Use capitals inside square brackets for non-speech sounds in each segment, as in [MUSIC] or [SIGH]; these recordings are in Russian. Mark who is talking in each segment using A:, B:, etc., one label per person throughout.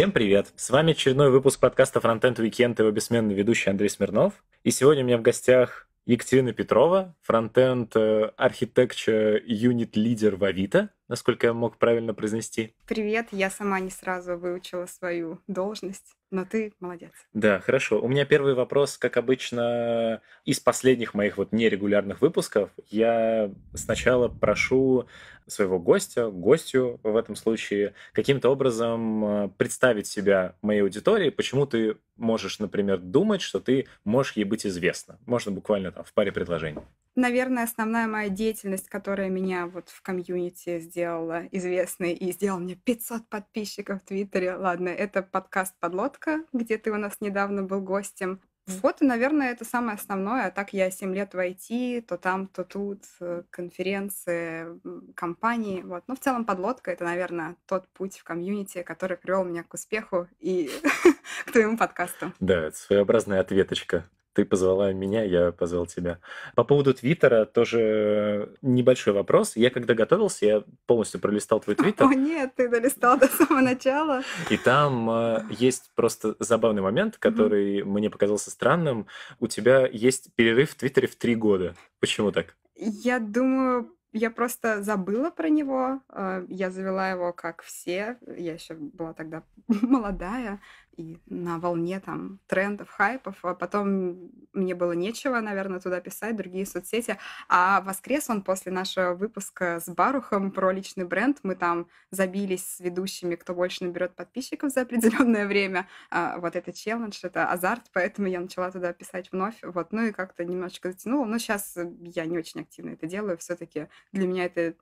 A: Всем привет! С вами очередной выпуск подкаста Frontend Weekend, его бессменный ведущий Андрей Смирнов. И сегодня у меня в гостях Екатерина Петрова, фронтенд архитектура юнит лидер в Авито насколько я мог правильно произнести.
B: Привет, я сама не сразу выучила свою должность, но ты молодец.
A: Да, хорошо. У меня первый вопрос, как обычно, из последних моих вот нерегулярных выпусков. Я сначала прошу своего гостя, гостю в этом случае, каким-то образом э, представить себя моей аудитории, почему ты можешь, например, думать, что ты можешь ей быть известна. Можно буквально там в паре предложений.
B: Наверное, основная моя деятельность, которая меня вот в комьюнити сделала известной и сделала мне 500 подписчиков в Твиттере, ладно, это подкаст «Подлодка», где ты у нас недавно был гостем. Вот, и, наверное, это самое основное. А так я 7 лет в IT, то там, то тут, э, конференции, компании. Вот. Но ну, в целом подлодка — это, наверное, тот путь в комьюнити, который привел меня к успеху и [LAUGHS] к твоему подкасту.
A: Да, это своеобразная ответочка ты позвала меня, я позвал тебя. По поводу Твиттера тоже небольшой вопрос. Я когда готовился, я полностью пролистал твой [LAUGHS] Твиттер. О
B: нет, ты долистал до самого начала.
A: И там э, есть просто забавный момент, который mm-hmm. мне показался странным. У тебя есть перерыв в Твиттере в три года. Почему так?
B: Я думаю, я просто забыла про него. А, я завела его, как все. Я еще была тогда [LAUGHS] молодая и на волне там трендов, хайпов. А потом мне было нечего, наверное, туда писать, другие соцсети. А воскрес он после нашего выпуска с Барухом про личный бренд. Мы там забились с ведущими, кто больше наберет подписчиков за определенное время. А вот это челлендж, это азарт, поэтому я начала туда писать вновь. Вот, ну и как-то немножечко затянула. Но сейчас я не очень активно это делаю. Все-таки для меня это,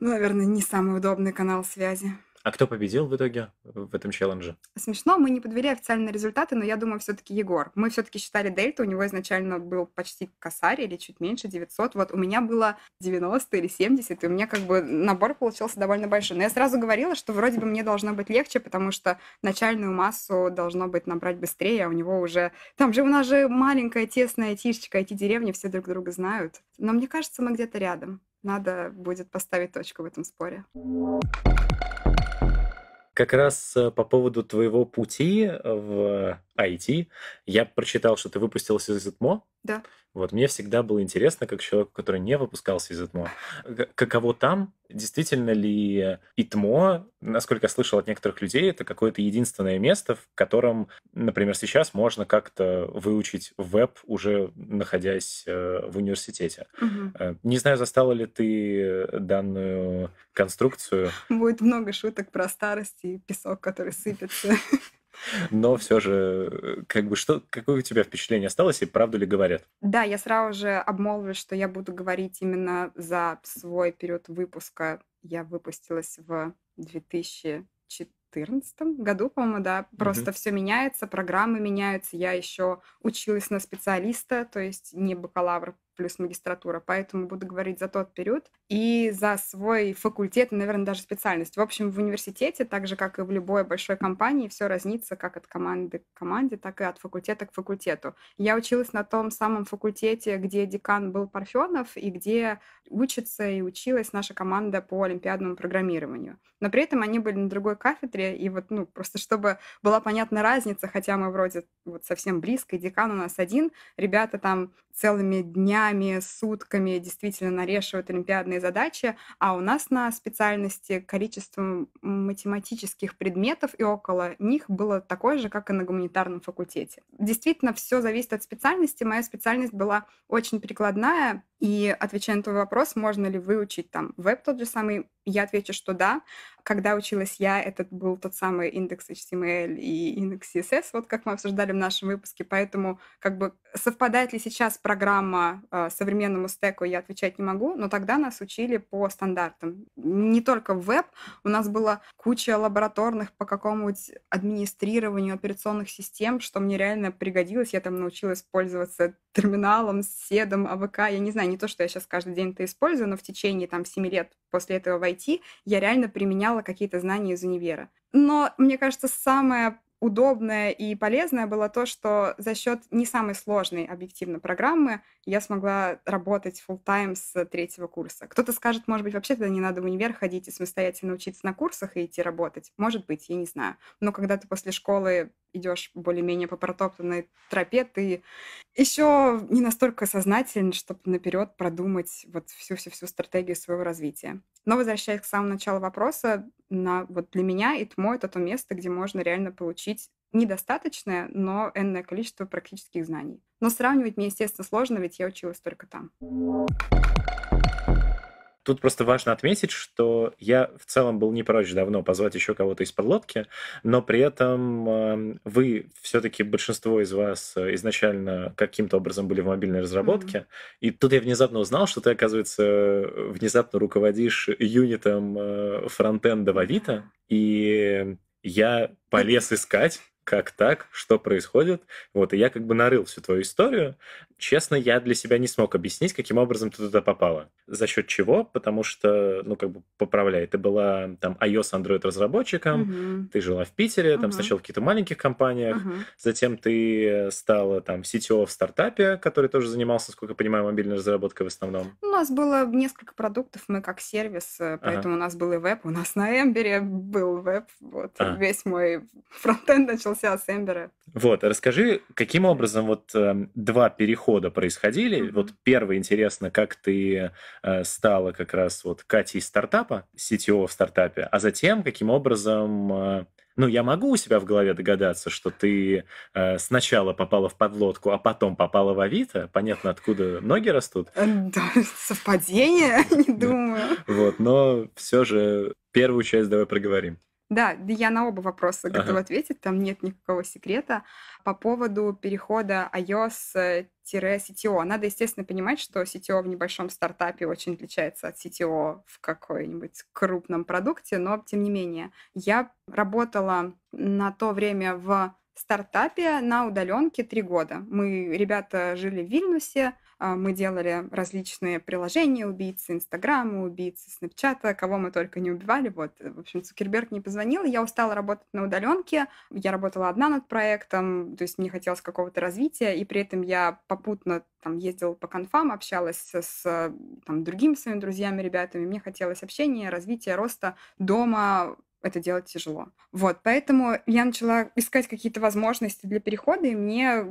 B: ну, наверное, не самый удобный канал связи.
A: А кто победил в итоге в этом челлендже?
B: Смешно, мы не подвели официальные результаты, но я думаю, все-таки Егор. Мы все-таки считали дельта, у него изначально был почти косарь или чуть меньше, 900. Вот у меня было 90 или 70, и у меня как бы набор получился довольно большой. Но я сразу говорила, что вроде бы мне должно быть легче, потому что начальную массу должно быть набрать быстрее, а у него уже... Там же у нас же маленькая тесная тишечка, эти деревни все друг друга знают. Но мне кажется, мы где-то рядом. Надо будет поставить точку в этом споре.
A: Как раз э, по поводу твоего пути в IT. Я прочитал, что ты выпустился из ИТМО. Да. Вот мне всегда было интересно, как человек, который не выпускался из ИТМО, каково там, действительно ли ИТМО, насколько я слышал от некоторых людей, это какое-то единственное место, в котором, например, сейчас можно как-то выучить веб, уже находясь э, в университете. Угу. Не знаю, застала ли ты данную конструкцию.
B: Будет много шуток про старость и песок, который сыпется. [LAUGHS]
A: Но все же, как бы, что, какое у тебя впечатление осталось и правду ли говорят?
B: Да, я сразу же обмолвлюсь, что я буду говорить именно за свой период выпуска. Я выпустилась в 2014 году, по-моему, да. Просто угу. все меняется, программы меняются. Я еще училась на специалиста, то есть не бакалавр плюс магистратура, поэтому буду говорить за тот период и за свой факультет, наверное, даже специальность. В общем, в университете, так же, как и в любой большой компании, все разнится как от команды к команде, так и от факультета к факультету. Я училась на том самом факультете, где декан был Парфенов и где учится и училась наша команда по олимпиадному программированию. Но при этом они были на другой кафедре, и вот, ну, просто чтобы была понятна разница, хотя мы вроде вот совсем близко, и декан у нас один, ребята там целыми днями днями, сутками действительно нарешивают олимпиадные задачи, а у нас на специальности количество математических предметов и около них было такое же, как и на гуманитарном факультете. Действительно, все зависит от специальности. Моя специальность была очень прикладная, и отвечая на твой вопрос, можно ли выучить там веб тот же самый, я отвечу, что да когда училась я, этот был тот самый индекс HTML и индекс CSS, вот как мы обсуждали в нашем выпуске, поэтому как бы совпадает ли сейчас программа э, современному стеку, я отвечать не могу, но тогда нас учили по стандартам. Не только в веб, у нас была куча лабораторных по какому-нибудь администрированию операционных систем, что мне реально пригодилось, я там научилась пользоваться терминалом, седом, АВК, я не знаю, не то, что я сейчас каждый день это использую, но в течение там 7 лет после этого войти, я реально применяла применяла какие-то знания из универа. Но, мне кажется, самое удобное и полезное было то, что за счет не самой сложной объективно программы я смогла работать full тайм с третьего курса. Кто-то скажет, может быть, вообще тогда не надо в универ ходить и самостоятельно учиться на курсах и идти работать. Может быть, я не знаю. Но когда ты после школы идешь более-менее по протоптанной тропе, ты еще не настолько сознательный, чтобы наперед продумать вот всю-всю-всю стратегию своего развития. Но возвращаясь к самому началу вопроса, на, вот для меня ИТМО — это то место, где можно реально получить недостаточное, но энное количество практических знаний. Но сравнивать мне, естественно, сложно, ведь я училась только там.
A: Тут просто важно отметить, что я в целом был не прочь давно позвать еще кого-то из подлодки, но при этом эм, вы все-таки большинство из вас э, изначально каким-то образом были в мобильной разработке, mm-hmm. и тут я внезапно узнал, что ты, оказывается, внезапно руководишь юнитом э, фронтенда в Авито, и я полез искать как так, что происходит. Вот, и я как бы нарыл всю твою историю. Честно, я для себя не смог объяснить, каким образом ты туда попала. За счет чего? Потому что, ну, как бы, поправляй, ты была там iOS, Android разработчиком, угу. ты жила в Питере, угу. там сначала в каких-то маленьких компаниях, угу. затем ты стала там CTO в стартапе, который тоже занимался, сколько я понимаю, мобильной разработкой в основном.
B: У нас было несколько продуктов, мы как сервис, э, поэтому ага. у нас был и веб, у нас на Эмбере был веб, вот, ага. весь мой фронтенд начался начался с Эмбера.
A: Вот, расскажи, каким образом вот э, два перехода происходили? Mm-hmm. Вот первый, интересно, как ты э, стала как раз вот Катей из стартапа, CTO в стартапе, а затем каким образом... Э, ну, я могу у себя в голове догадаться, что ты э, сначала попала в подлодку, а потом попала в Авито. Понятно, откуда ноги растут.
B: Э, да, [LAUGHS] совпадение, [LAUGHS] не думаю.
A: Вот, но все же первую часть давай проговорим.
B: Да, я на оба вопроса ага. готова ответить, там нет никакого секрета. По поводу перехода iOS CTO. Э, Надо, естественно, понимать, что CTO в небольшом стартапе очень отличается от CTO в каком нибудь крупном продукте, но тем не менее. Я работала на то время в стартапе на удаленке три года. Мы, ребята, жили в Вильнюсе, а, мы делали различные приложения убийцы, Инстаграма, убийцы, Снапчата, кого мы только не убивали. Вот, э, в общем, Цукерберг не позвонил, я устала работать на удаленке, я работала одна над проектом, то есть мне хотелось какого-то развития, и при этом я попутно там ездила по конфам, общалась с э, там, другими своими друзьями, ребятами, мне хотелось общения, развития, роста дома, это делать тяжело. Вот, поэтому я начала искать какие-то возможности для перехода, и мне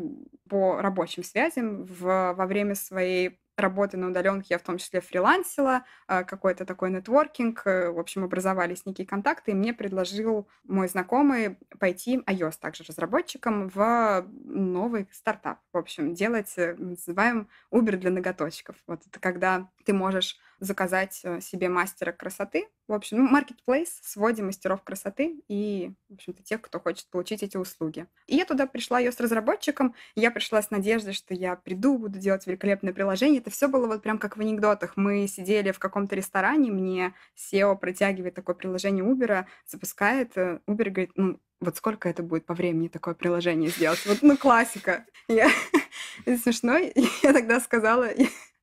B: по рабочим связям в, во время своей работы на удаленке я в том числе фрилансила, а, какой-то такой нетворкинг, э, в общем, образовались некие контакты, и мне предложил мой знакомый пойти iOS также разработчиком в новый стартап, в общем, делать, э, называем Uber для ноготочков. Вот это когда ты можешь заказать э, себе мастера красоты. В общем, маркетплейс в своде мастеров красоты и, в общем-то, тех, кто хочет получить эти услуги. И я туда пришла ее с разработчиком. Я пришла с надеждой, что я приду, буду делать великолепное приложение. Это все было вот прям как в анекдотах. Мы сидели в каком-то ресторане, мне SEO протягивает такое приложение Uber, запускает. Э, Uber говорит, ну, вот сколько это будет по времени такое приложение сделать? Вот, ну, классика. Я... [LAUGHS] Это смешно. Я тогда сказала, [LAUGHS]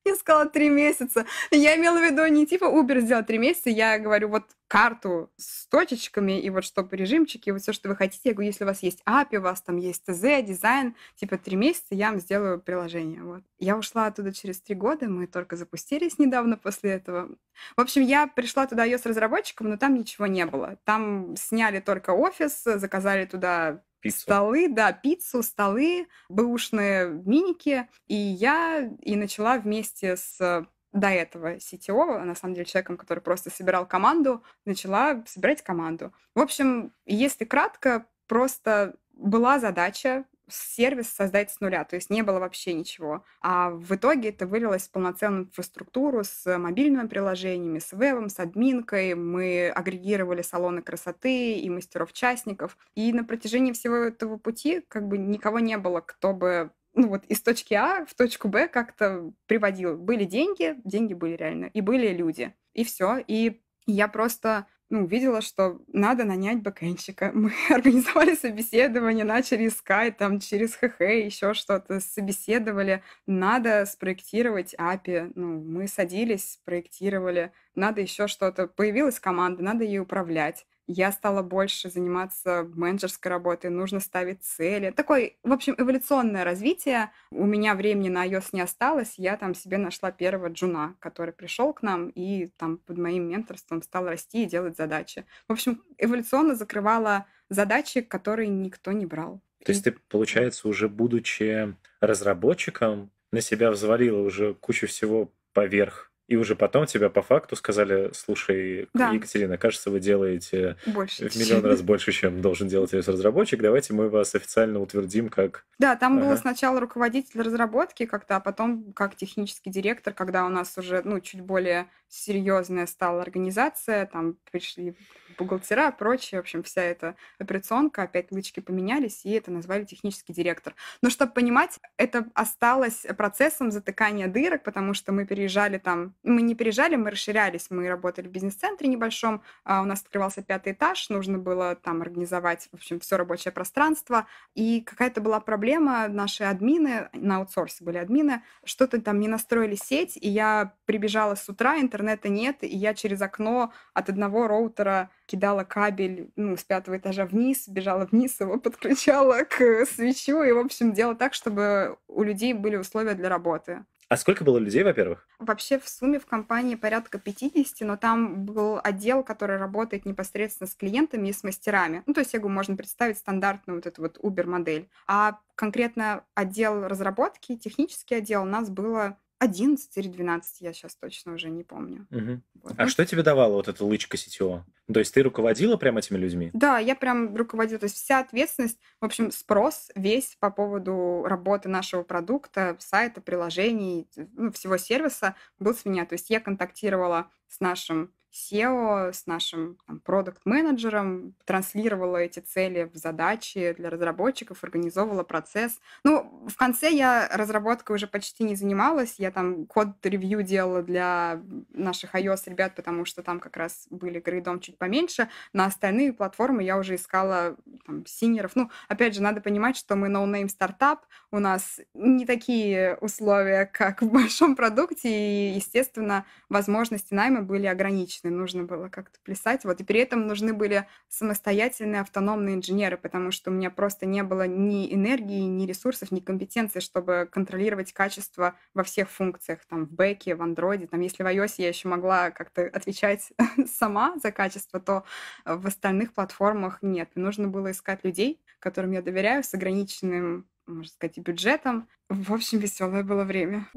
B: Я сказала три месяца. Я имела в виду не типа Uber сделал три месяца, я говорю вот карту с точечками и вот чтобы режимчики, вот все, что вы хотите. Я говорю, если у вас есть API, у вас там есть ТЗ, дизайн, типа три месяца я вам сделаю приложение. Вот. Я ушла оттуда через три года, мы только запустились недавно после этого. В общем, я пришла туда ее с разработчиком, но там ничего не было. Там сняли только офис, заказали туда Пиццу. Столы, да, пиццу, столы, бэушные миники. И я и начала вместе с до этого CTO, на самом деле человеком, который просто собирал команду, начала собирать команду. В общем, если кратко, просто была задача сервис создать с нуля, то есть не было вообще ничего. А в итоге это вылилось в полноценную инфраструктуру с мобильными приложениями, с вебом, с админкой. Мы агрегировали салоны красоты и мастеров-частников. И на протяжении всего этого пути как бы никого не было, кто бы ну вот из точки А в точку Б как-то приводил. Были деньги, деньги были реально, и были люди. И все. И я просто ну, увидела, что надо нанять бэкэнщика. [LAUGHS] Мы организовали собеседование, начали искать там через ХХ, еще что-то, собеседовали. Надо спроектировать API. Ну, мы садились, проектировали. Надо еще что-то. Появилась команда, надо ей управлять я стала больше заниматься менеджерской работой, нужно ставить цели. Такое, в общем, эволюционное развитие. У меня времени на iOS не осталось, я там себе нашла первого джуна, который пришел к нам и там под моим менторством стал расти и делать задачи. В общем, эволюционно закрывала задачи, которые никто не брал.
A: То есть ты, получается, уже будучи разработчиком, на себя взвалила уже кучу всего поверх и уже потом тебя по факту сказали, слушай, да. Екатерина, кажется, вы делаете больше. в миллион раз больше, чем должен делать разработчик, давайте мы вас официально утвердим как...
B: Да, там ага. был сначала руководитель разработки как-то, а потом как технический директор, когда у нас уже ну, чуть более серьезная стала организация, там пришли бухгалтера, прочее, в общем, вся эта операционка, опять лычки поменялись, и это назвали технический директор. Но чтобы понимать, это осталось процессом затыкания дырок, потому что мы переезжали там мы не пережали, мы расширялись, мы работали в бизнес-центре небольшом, а, у нас открывался пятый этаж, нужно было там организовать, в общем, все рабочее пространство, и какая-то была проблема, наши админы, на аутсорсе были админы, что-то там не настроили сеть, и я прибежала с утра, интернета нет, и я через окно от одного роутера кидала кабель ну, с пятого этажа вниз, бежала вниз, его подключала к свечу и, в общем, делала так, чтобы у людей были условия для работы.
A: А сколько было людей, во-первых?
B: Вообще в сумме в компании порядка 50, но там был отдел, который работает непосредственно с клиентами и с мастерами. Ну, то есть, я говорю, можно представить стандартную вот эту вот Uber-модель. А конкретно отдел разработки, технический отдел у нас было 11 или 12, я сейчас точно уже не
A: помню. Угу. Вот. А ну что тебе давала вот эта лычка сетевого? То есть ты руководила прям этими людьми?
B: Да, я прям руководила. То есть вся ответственность, в общем, спрос весь по поводу работы нашего продукта, сайта, приложений, ну, всего сервиса был с меня. То есть я контактировала с нашим SEO с нашим продукт-менеджером, транслировала эти цели в задачи для разработчиков, организовывала процесс. Ну, в конце я разработкой уже почти не занималась, я там код-ревью делала для наших iOS ребят, потому что там как раз были грейдом чуть поменьше. На остальные платформы я уже искала там, синеров. Ну, опять же, надо понимать, что мы ноунейм no стартап, у нас не такие условия, как в большом продукте, и, естественно, возможности найма были ограничены точно, нужно было как-то плясать. Вот, и при этом нужны были самостоятельные автономные инженеры, потому что у меня просто не было ни энергии, ни ресурсов, ни компетенции, чтобы контролировать качество во всех функциях, там, в бэке, в андроиде, там, если в iOS я еще могла как-то отвечать [LAUGHS] сама за качество, то э, в остальных платформах нет. Нужно было искать людей, которым я доверяю, с ограниченным можно сказать, и бюджетом. В общем, веселое было время.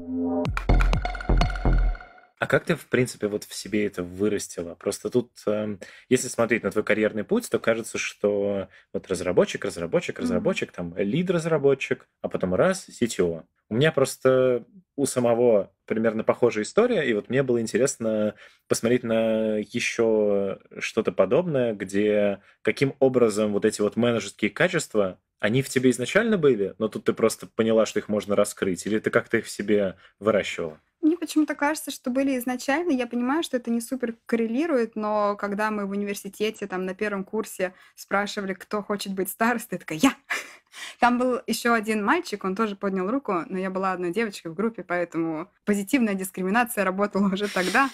A: А как ты, в принципе, вот в себе это вырастила? Просто тут, эм, если смотреть на твой карьерный путь, то кажется, что вот разработчик, разработчик, разработчик, mm-hmm. там лид-разработчик, а потом раз, CTO. У меня просто у самого примерно похожая история, и вот мне было интересно посмотреть на еще что-то подобное, где каким образом вот эти вот менеджерские качества они в тебе изначально были, но тут ты просто поняла, что их можно раскрыть, или ты как-то их в себе выращивала?
B: Мне почему-то кажется, что были изначально. Я понимаю, что это не супер коррелирует, но когда мы в университете там на первом курсе спрашивали, кто хочет быть старостой, я такая я. [LAUGHS] Там был еще один мальчик, он тоже поднял руку, но я была одной девочкой в группе, поэтому позитивная дискриминация работала уже тогда.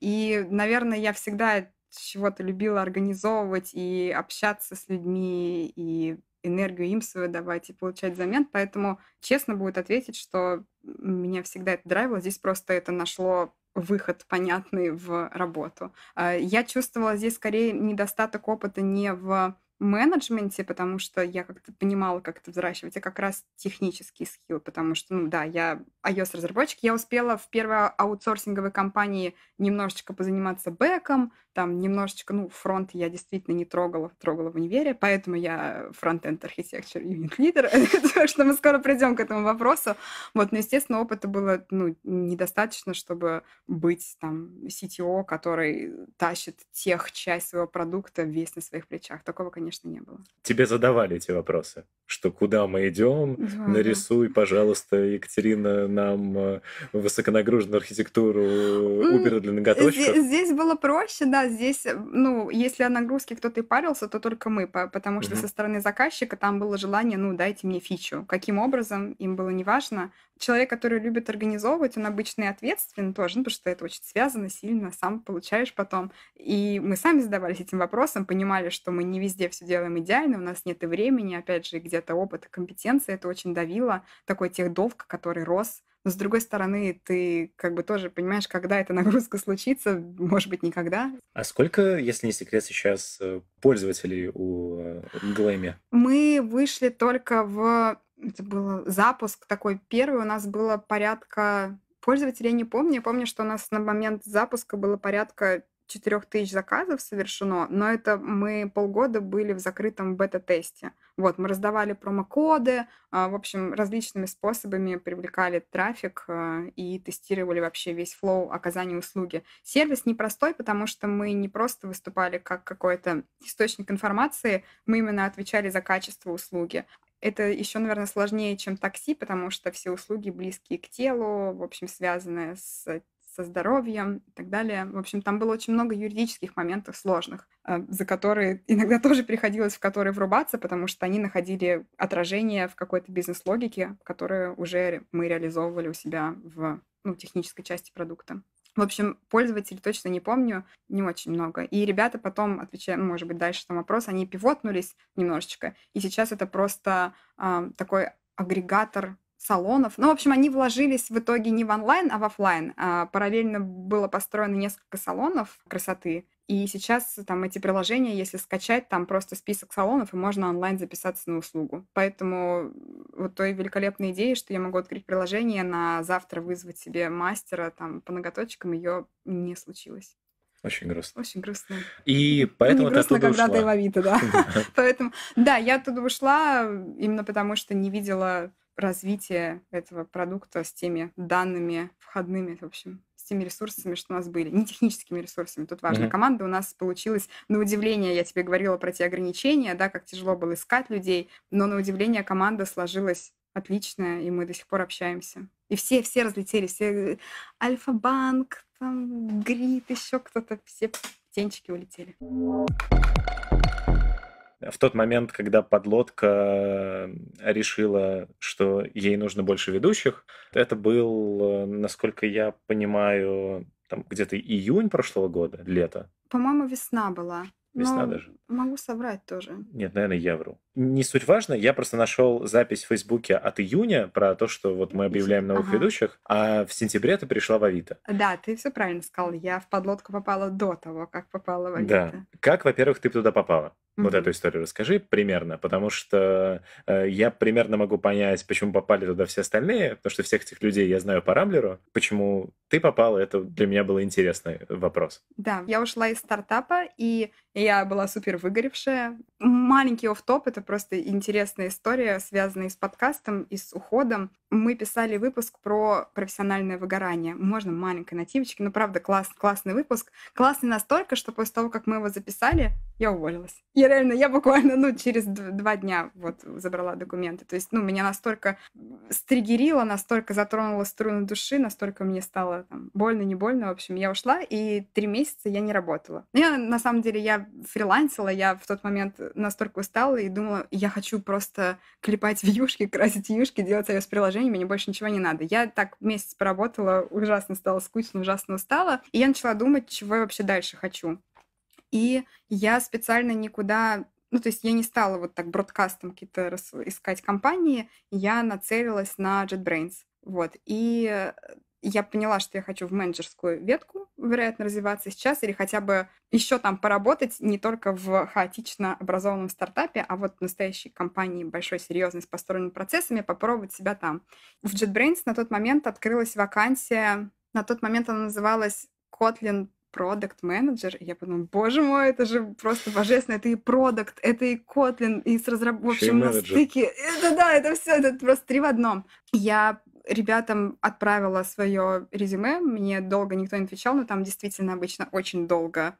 B: И, наверное, я всегда чего-то любила организовывать и общаться с людьми, и энергию им свою давать и получать взамен. Поэтому честно будет ответить, что меня всегда это драйвило. Здесь просто это нашло выход понятный в работу. А я чувствовала здесь скорее недостаток опыта не в менеджменте, потому что я как-то понимала, как это взращивать, а как раз технические скиллы, потому что, ну да, я iOS-разработчик, я успела в первой а, аутсорсинговой компании немножечко позаниматься бэком, там немножечко, ну, фронт я действительно не трогала, трогала в универе, поэтому я фронт-энд архитектор, и лидер, [LAUGHS] что мы скоро придем к этому вопросу. Вот, но, естественно, опыта было, ну, недостаточно, чтобы быть там CTO, который тащит тех часть своего продукта весь на своих плечах. Такого, конечно, конечно, не было.
A: Тебе задавали эти вопросы, что куда мы идем, да, нарисуй, да. пожалуйста, Екатерина, нам э, высоконагруженную архитектуру Uber для ноготочков. Здесь,
B: здесь было проще, да, здесь, э, ну, если о нагрузке кто-то и парился, то только мы, потому что угу. со стороны заказчика там было желание, ну, дайте мне фичу. Каким образом, им было не важно человек, который любит организовывать, он обычно и ответственен тоже, ну, потому что это очень связано сильно, сам получаешь потом. И мы сами задавались этим вопросом, понимали, что мы не везде все делаем идеально, у нас нет и времени, опять же, где-то опыта, компетенции, это очень давило, такой техдолг, который рос. Но с другой стороны, ты как бы тоже понимаешь, когда эта [LAUGHS] нагрузка случится, может быть, никогда.
A: А сколько, если не секрет, сейчас э, пользователей у э, Глэми?
B: Мы вышли только в это был запуск такой первый, у нас было порядка пользователей, я не помню, я помню, что у нас на момент запуска было порядка 4 тысяч заказов совершено, но это мы полгода были в закрытом бета-тесте. Вот, мы раздавали промокоды, а, в общем, различными способами привлекали трафик а, и тестировали вообще весь флоу оказания услуги. Сервис непростой, потому что мы не просто выступали как какой-то источник информации, мы именно отвечали за качество услуги это еще, наверное, сложнее, чем такси, потому что все услуги близкие к телу, в общем, связанные с э, со здоровьем и так далее. В общем, там было очень много юридических моментов сложных, э, за которые [LAUGHS] иногда тоже приходилось в которые врубаться, потому что они находили отражение в какой-то бизнес-логике, которую уже мы реализовывали у себя в ну, технической части продукта. В общем, пользователей точно не помню, не очень много. И ребята потом, отвечая, ну, может быть, дальше там вопрос, они пивотнулись немножечко. И сейчас это просто э, такой агрегатор салонов. Ну, в общем, они вложились в итоге не в онлайн, а в офлайн. А параллельно было построено несколько салонов красоты, и сейчас э, там эти приложения, если скачать, там просто список салонов, и можно онлайн записаться на услугу. Поэтому вот той великолепной идеи, что я могу открыть приложение, на завтра вызвать себе мастера там по ноготочкам, ее не случилось.
A: Очень грустно. Очень грустно. И ну, поэтому не грустно, ты когда ушла. ты ловита, да. [LAUGHS] [LAUGHS]
B: Поэтому, да, я оттуда ушла именно потому, что не видела развития этого продукта с теми данными входными, в общем с теми ресурсами, что у нас были. Не техническими ресурсами, тут важно. Mm-hmm. Команда у нас получилась, на удивление, я тебе говорила про те ограничения, да, как тяжело было искать людей, но на удивление команда сложилась отличная, и мы до сих пор общаемся. И все, все разлетели, все э, Альфа-банк, там, Грит, еще кто-то, все птенчики улетели
A: в тот момент, когда подлодка э, решила, что ей нужно больше ведущих, это был, э, насколько я понимаю, там где-то июнь прошлого года, лето.
B: По-моему, весна была. Весна Но даже. Могу собрать тоже.
A: Нет, наверное, я вру. Не суть важно, я просто нашел запись в Фейсбуке от июня про то, что вот мы объявляем новых ага. ведущих, а в сентябре ты пришла в Авито.
B: Да, ты все правильно сказал. Я в подлодку попала до того, как попала в Авито.
A: Да. Как, во-первых, ты туда попала? Mm-hmm. Вот эту историю расскажи примерно, потому что э, я примерно могу понять, почему попали туда все остальные, потому что всех этих людей я знаю по Рамблеру. Почему ты попала, это для меня был интересный вопрос.
B: Да, я ушла из стартапа, и я была супер выгоревшая. Маленький оф топ это просто интересная история, связанная с подкастом и с уходом. Мы писали выпуск про профессиональное выгорание. Можно маленькой нативочки, но правда класс, классный выпуск. Классный настолько, что после того, как мы его записали, я уволилась я реально, я буквально, ну, через два дня вот забрала документы. То есть, ну, меня настолько стригерило, настолько затронуло струну души, настолько мне стало там, больно, не больно. В общем, я ушла, и три месяца я не работала. Ну, я, на самом деле, я фрилансила, я в тот момент настолько устала и думала, я хочу просто клепать вьюшки, красить вьюшки, делать ее с приложениями, мне больше ничего не надо. Я так месяц поработала, ужасно стало скучно, ужасно устала, и я начала думать, чего я вообще дальше хочу. И я специально никуда ну, то есть я не стала вот так бродкастом какие-то искать компании, я нацелилась на JetBrains. Вот. И э, я поняла, что я хочу в менеджерскую ветку, вероятно, развиваться сейчас или хотя бы еще там поработать не только в хаотично образованном стартапе, а вот в настоящей компании большой, серьезной, с построенными процессами, попробовать себя там. В JetBrains на тот момент открылась вакансия, на тот момент она называлась Kotlin продукт менеджер я подумала, боже мой, это же просто божественно, это и продукт, это и Kotlin, и с разработкой, в общем, на стыке. Это да, это все, это просто три в одном. Я ребятам отправила свое резюме, мне долго никто не отвечал, но там действительно обычно очень долго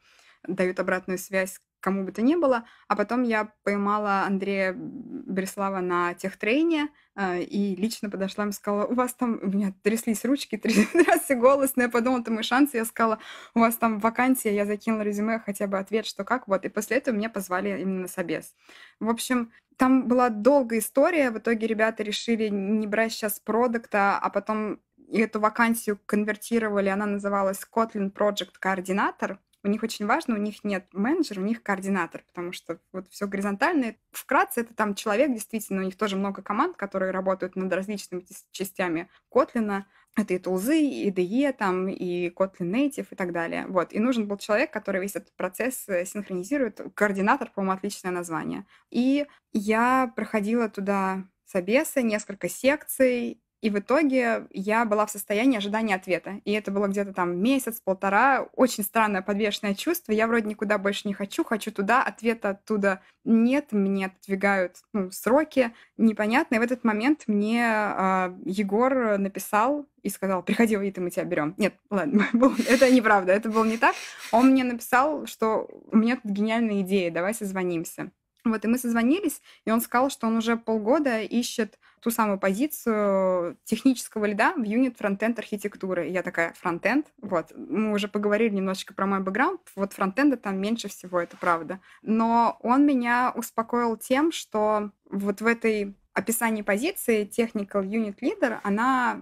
B: дают обратную связь, кому бы то ни было. А потом я поймала Андрея Береслава на техтрейне э, и лично подошла и сказала, у вас там... У меня тряслись ручки, [LAUGHS] трясся голос, но я подумала, это мой шанс. Я сказала, у вас там вакансия, я закинула резюме, хотя бы ответ, что как. Вот. И после этого меня позвали именно на собес. В общем, там была долгая история. В итоге ребята решили не брать сейчас продукта, а потом и эту вакансию конвертировали, она называлась Kotlin Project Coordinator. У них очень важно, у них нет менеджера, у них координатор, потому что вот все горизонтальное. Вкратце, это там человек, действительно, у них тоже много команд, которые работают над различными частями Котлина. Это и тулзы, и IDE, там, и Kotlin Native и так далее. Вот. И нужен был человек, который весь этот процесс э, синхронизирует. Координатор, по-моему, отличное название. И я проходила туда собесы, несколько секций, и в итоге я была в состоянии ожидания ответа. И это было где-то там месяц-полтора. Очень странное подвешенное чувство. Я вроде никуда больше не хочу, хочу туда, ответа оттуда нет, мне отдвигают ну, сроки, непонятно. И в этот момент мне э, Егор написал и сказал, приходи, Вита, мы тебя берем. Нет, ладно, [LAUGHS] это неправда, это было не так. Он мне написал, что у меня тут гениальная идея, давай созвонимся. Вот, и мы созвонились, и он сказал, что он уже полгода ищет ту самую позицию технического лида в юнит фронтенд архитектуры. я такая, фронтенд? Вот. Мы уже поговорили немножечко про мой бэкграунд. Вот фронтенда там меньше всего, это правда. Но он меня успокоил тем, что вот в этой описании позиции technical unit leader, она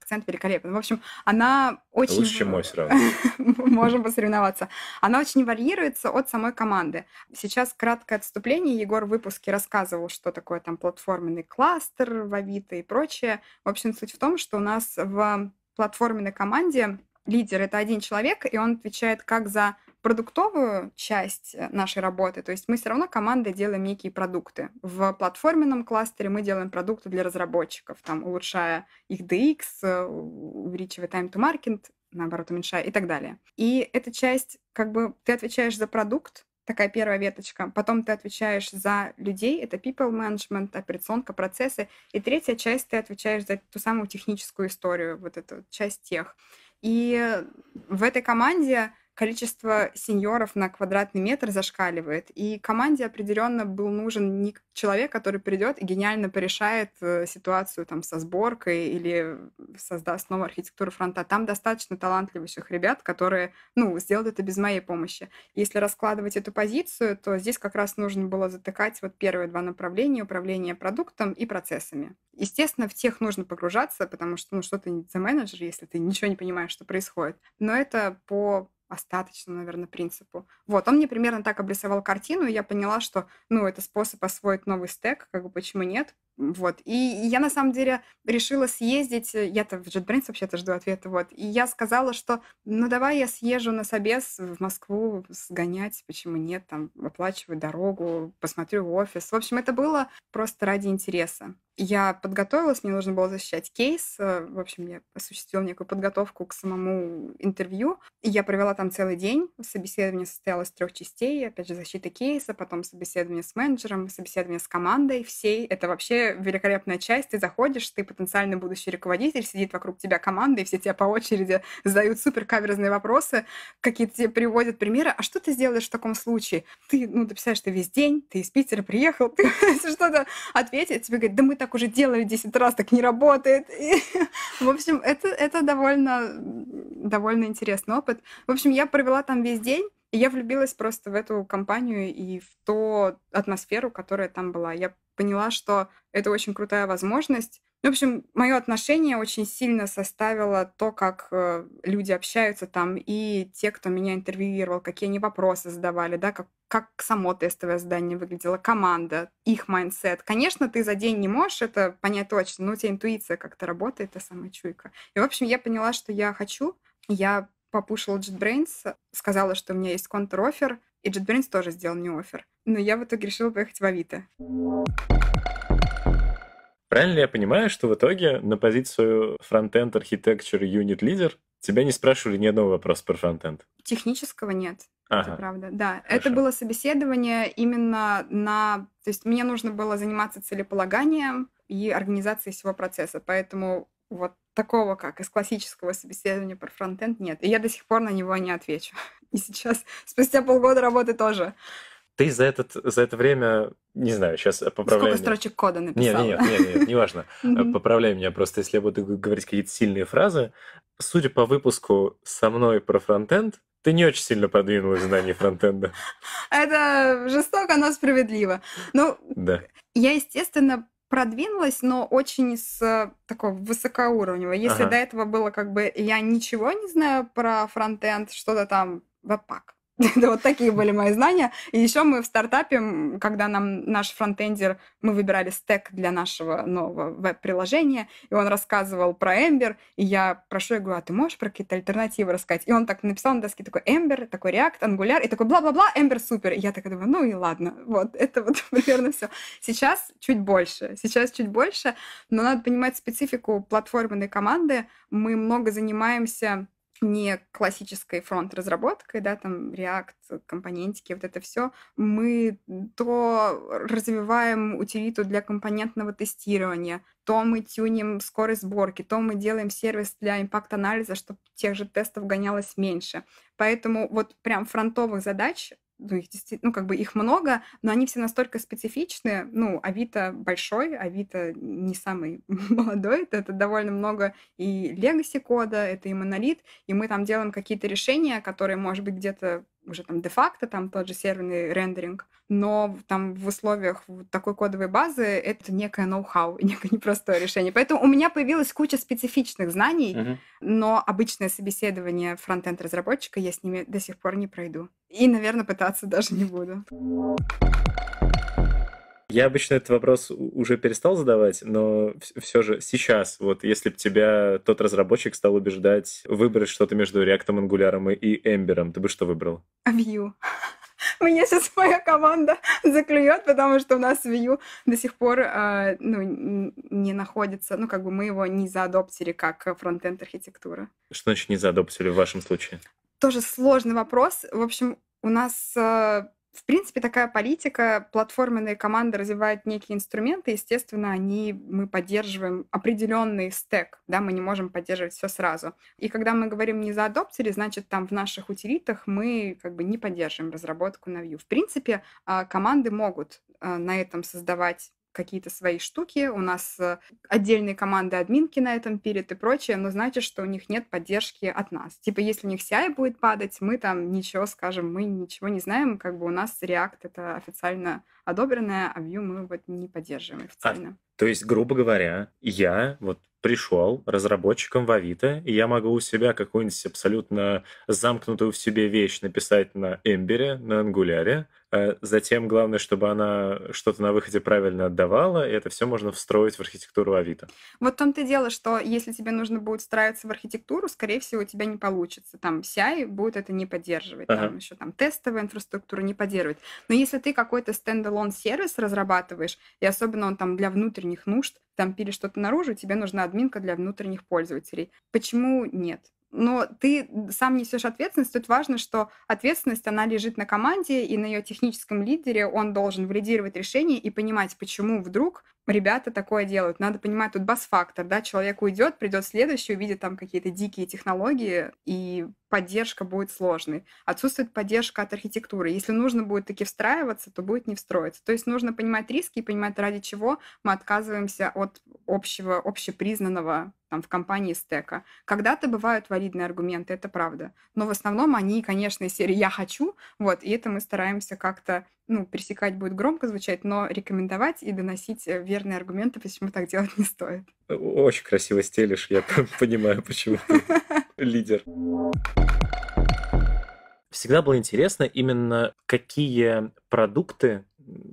B: акцент великолепен. В общем, она очень... лучше,
A: чем мой все равно. [LAUGHS]
B: Можем посоревноваться. Она очень варьируется от самой команды. Сейчас краткое отступление. Егор в выпуске рассказывал, что такое там платформенный кластер в Авито и прочее. В общем, суть в том, что у нас в платформенной команде лидер — это один человек, и он отвечает как за продуктовую часть э, нашей работы. То есть мы все равно командой делаем некие продукты. В платформенном кластере мы делаем продукты для разработчиков, там, улучшая их DX, э, увеличивая time to market, наоборот, уменьшая и так далее. И эта часть, как бы, ты отвечаешь за продукт, такая первая веточка. Потом ты отвечаешь за людей, это people management, операционка, процессы. И третья часть, ты отвечаешь за ту самую техническую историю, вот эту часть тех. И в этой команде количество сеньоров на квадратный метр зашкаливает. И команде определенно был нужен не человек, который придет и гениально порешает э, ситуацию там со сборкой или создаст новую архитектуру фронта. Там достаточно талантливых ребят, которые, ну, сделают это без моей помощи. Если раскладывать эту позицию, то здесь как раз нужно было затыкать вот первые два направления управление продуктом и процессами. Естественно, в тех нужно погружаться, потому что, ну, что ты за менеджер, если ты ничего не понимаешь, что происходит. Но это по остаточному, наверное, принципу. Вот, он мне примерно так обрисовал картину, и я поняла, что, ну, это способ освоить новый стек, как бы почему нет. Вот, и я на самом деле решила съездить, э, я-то в JetBrains вообще-то жду ответа, вот, и я сказала, что, ну, давай я съезжу на собес в Москву сгонять, почему нет, там, оплачиваю дорогу, посмотрю офис. В общем, это было просто ради интереса я подготовилась, мне нужно было защищать кейс. Э, в общем, я осуществила некую подготовку к самому интервью. И я провела там целый день. Собеседование состоялось из трех частей. Опять же, защита кейса, потом собеседование с менеджером, собеседование с командой всей. Это вообще великолепная часть. Ты заходишь, ты потенциальный будущий руководитель, сидит вокруг тебя команда, и все тебя по очереди [LAUGHS] задают супер каверзные вопросы, какие-то тебе приводят примеры. А что ты сделаешь в таком случае? Ты, ну, ты писаешь, ты весь день, ты из Питера приехал, [LAUGHS] ты [LAUGHS] что-то ответит, а тебе говорят, да мы так так уже делали 10 раз, так не работает. И, [LAUGHS] в общем, это, это довольно, довольно интересный опыт. В общем, я провела там весь день, и я влюбилась просто в эту компанию и в ту атмосферу, которая там была. Я поняла, что это очень крутая возможность. В общем, мое отношение очень сильно составило то, как э, люди общаются там, и те, кто меня интервьюировал, какие они вопросы задавали, да, как, как само тестовое задание выглядело, команда, их майндсет. Конечно, ты за день не можешь это понять точно, но у тебя интуиция как-то работает, та самая чуйка. И, в общем, я поняла, что я хочу. Я попушила JetBrains, сказала, что у меня есть контр-офер, и JetBrains тоже сделал мне офер. Но я в итоге решила поехать в Авито.
A: Правильно я понимаю, что в итоге на позицию фронтенд архитектур юнит лидер тебя не спрашивали ни одного вопроса про фронтенд?
B: Технического нет. Ага. Это правда, да. Хорошо. Это было собеседование именно на... То есть мне нужно было заниматься целеполаганием и организацией всего процесса, поэтому вот такого, как из классического собеседования про фронтенд, нет. И я до сих пор на него не отвечу. [LAUGHS] И сейчас, спустя полгода работы тоже
A: ты за, этот, за это время, не знаю, сейчас э, поправляй Сколько меня. строчек
B: кода написал? Нет, нет, нет, нет,
A: неважно. [LAUGHS] Э, поправляй меня просто, если я буду говорить какие-то сильные фразы. Судя по выпуску со мной про фронтенд, ты не очень сильно продвинулась в фронтенда.
B: Это жестоко, но справедливо. Ну, да. я, естественно, продвинулась, но очень с э, такого высокоуровневого. Если ага. до этого было как бы я ничего не знаю про фронтенд, что-то там веб-пак, это [LAUGHS] вот такие были мои знания. И еще мы в стартапе, когда нам наш фронтендер, мы выбирали стек для нашего нового веб-приложения, и он рассказывал про Эмбер, и я прошу, я говорю, а ты можешь про какие-то альтернативы рассказать? И он так написал на доске такой Эмбер, такой React, Angular, и такой бла-бла-бла, Эмбер супер. И я так думаю, ну и ладно, вот, [LAUGHS] это вот примерно все. Сейчас чуть больше, сейчас чуть больше, но надо понимать специфику платформенной команды. Мы много занимаемся не классической фронт-разработкой, да, там React, компонентики, вот это все, мы то развиваем утилиту для компонентного тестирования, то мы тюним скорость сборки, то мы делаем сервис для импакт-анализа, чтобы тех же тестов гонялось меньше. Поэтому вот прям фронтовых задач ну, их действительно, ну, как бы их много, но они все настолько специфичны. Ну, Авито большой, Авито не самый [LAUGHS] молодой, это, это довольно много и легаси кода, это и монолит, и мы там делаем какие-то решения, которые, может быть, где-то уже там де-факто, там тот же серверный рендеринг, но там в условиях такой кодовой базы это некое ноу-хау, [LAUGHS] некое непростое решение. Поэтому у меня появилась куча специфичных знаний, uh-huh. но обычное собеседование фронтенд разработчика я с ними до сих пор не пройду. И, наверное, пытаться [LAUGHS] даже не буду.
A: Я обычно этот вопрос уже перестал задавать, но все же сейчас, вот если бы тебя тот разработчик стал убеждать выбрать что-то между реактом, ангуляром и эмбером, ты бы что выбрал?
B: А Vue. [LAUGHS] Меня сейчас моя команда заклюет, потому что у нас Vue до сих пор э, ну, не находится, ну, как бы мы его не заадоптили как фронтенд архитектура.
A: Что значит не заадоптили в вашем случае?
B: Тоже сложный вопрос. В общем, у нас э, в принципе, такая политика, платформенные команды развивают некие инструменты, естественно, они, мы поддерживаем определенный стек, да, мы не можем поддерживать все сразу. И когда мы говорим не за адоптере, значит, там в наших утилитах мы как бы не поддерживаем разработку на Vue. В принципе, а, команды могут а, на этом создавать какие-то свои штуки, у нас э, отдельные команды админки на этом пилят и прочее, но значит, что у них нет поддержки от нас. Типа, если у них CI будет падать, мы там ничего скажем, мы ничего не знаем, как бы у нас React — это официально одобренное, а Vue мы вот не поддерживаем а,
A: официально. А, то есть, грубо говоря, я вот пришел разработчиком в Авито, и я могу у себя какую-нибудь абсолютно замкнутую в себе вещь написать на Эмбере, на Ангуляре. Э, затем главное, чтобы она что-то на выходе правильно отдавала, и это все можно встроить в архитектуру Авито.
B: Вот в том-то и дело, что если тебе нужно будет встраиваться в архитектуру, скорее всего, у тебя не получится. Там CI будет это не поддерживать, ага. там еще там тестовая инфраструктура не поддерживать. Но если ты какой-то стендалон он сервис разрабатываешь, и особенно он там для внутренних нужд, там пили что-то наружу, тебе нужна админка для внутренних пользователей. Почему нет? но ты сам несешь ответственность. Тут важно, что ответственность, она лежит на команде и на ее техническом лидере. Он должен валидировать решение и понимать, почему вдруг ребята такое делают. Надо понимать, тут бас-фактор, да, человек уйдет, придет следующий, увидит там какие-то дикие технологии, и поддержка будет сложной. Отсутствует поддержка от архитектуры. Если нужно будет таки встраиваться, то будет не встроиться. То есть нужно понимать риски и понимать, ради чего мы отказываемся от общего, общепризнанного там, в компании стека. Когда-то бывают валидные аргументы, это правда. Но в основном они, конечно, из серии «я хочу», вот, и это мы стараемся как-то ну, пересекать будет громко звучать, но рекомендовать и доносить э, верные аргументы, почему так делать не стоит.
A: Очень красиво стелишь, я [LAUGHS] понимаю, почему ты [LAUGHS] лидер. Всегда было интересно именно, какие продукты,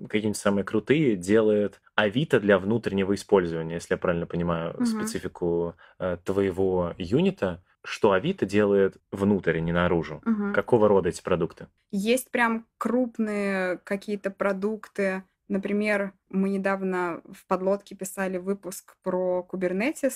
A: какие-нибудь самые крутые, делает Авито для внутреннего использования, если я правильно понимаю угу. специфику э, твоего юнита что Авито делает внутрь, а не наружу? Угу. Какого рода эти продукты?
B: Есть прям крупные какие-то продукты. Например, мы недавно в подлодке писали выпуск про Kubernetes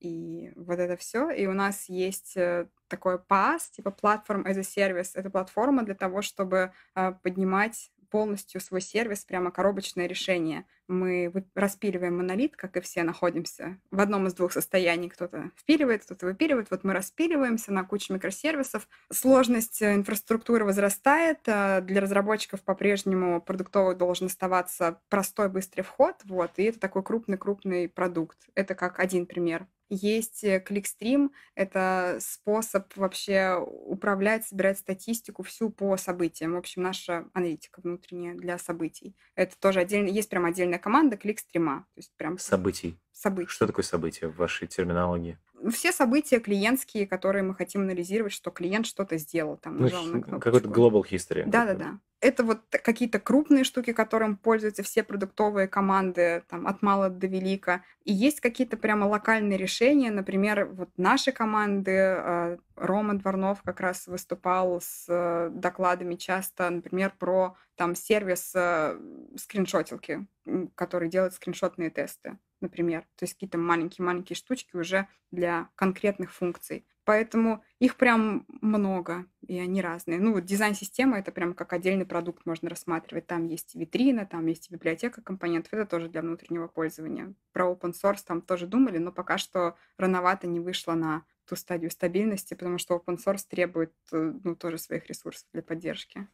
B: и вот это все. И у нас есть э, такое ПАС, типа Platform as a Service. Это платформа для того, чтобы э, поднимать полностью свой сервис, прямо коробочное решение. Мы распиливаем монолит, как и все находимся, в одном из двух состояний. Кто-то впиливает, кто-то выпиливает. Вот мы распиливаемся на кучу микросервисов. Сложность э, инфраструктуры возрастает. А для разработчиков по-прежнему продуктовый должен оставаться простой, быстрый вход. Вот, и это такой крупный-крупный продукт. Это как один пример. Есть кликстрим, э, это способ вообще управлять, собирать статистику всю по событиям. В общем, наша аналитика внутренняя для событий. Это тоже отдельно, есть прям отдельная команда кликстрима. То есть прям... Событий. Событий.
A: Что такое событие в вашей терминологии?
B: Ну, все события клиентские, которые мы хотим анализировать, что клиент что-то сделал, там, ну, нажал ну, на кнопочку. Какой-то global history. Да-да-да это вот какие-то крупные штуки, которым пользуются все продуктовые команды там, от мала до велика. И есть какие-то прямо локальные решения. Например, вот наши команды, а, Рома Дворнов как раз выступал с э, докладами часто, например, про там, сервис э, скриншотилки, который делает скриншотные тесты например. То есть какие-то маленькие-маленькие штучки уже для конкретных функций. Поэтому их прям много, и они разные. Ну, вот дизайн-система — это прям как отдельный продукт можно рассматривать. Там есть витрина, там есть библиотека компонентов. Это тоже для внутреннего пользования. Про open source там тоже думали, но пока что рановато не вышло на ту стадию стабильности, потому что open source требует э, ну, тоже своих ресурсов для поддержки.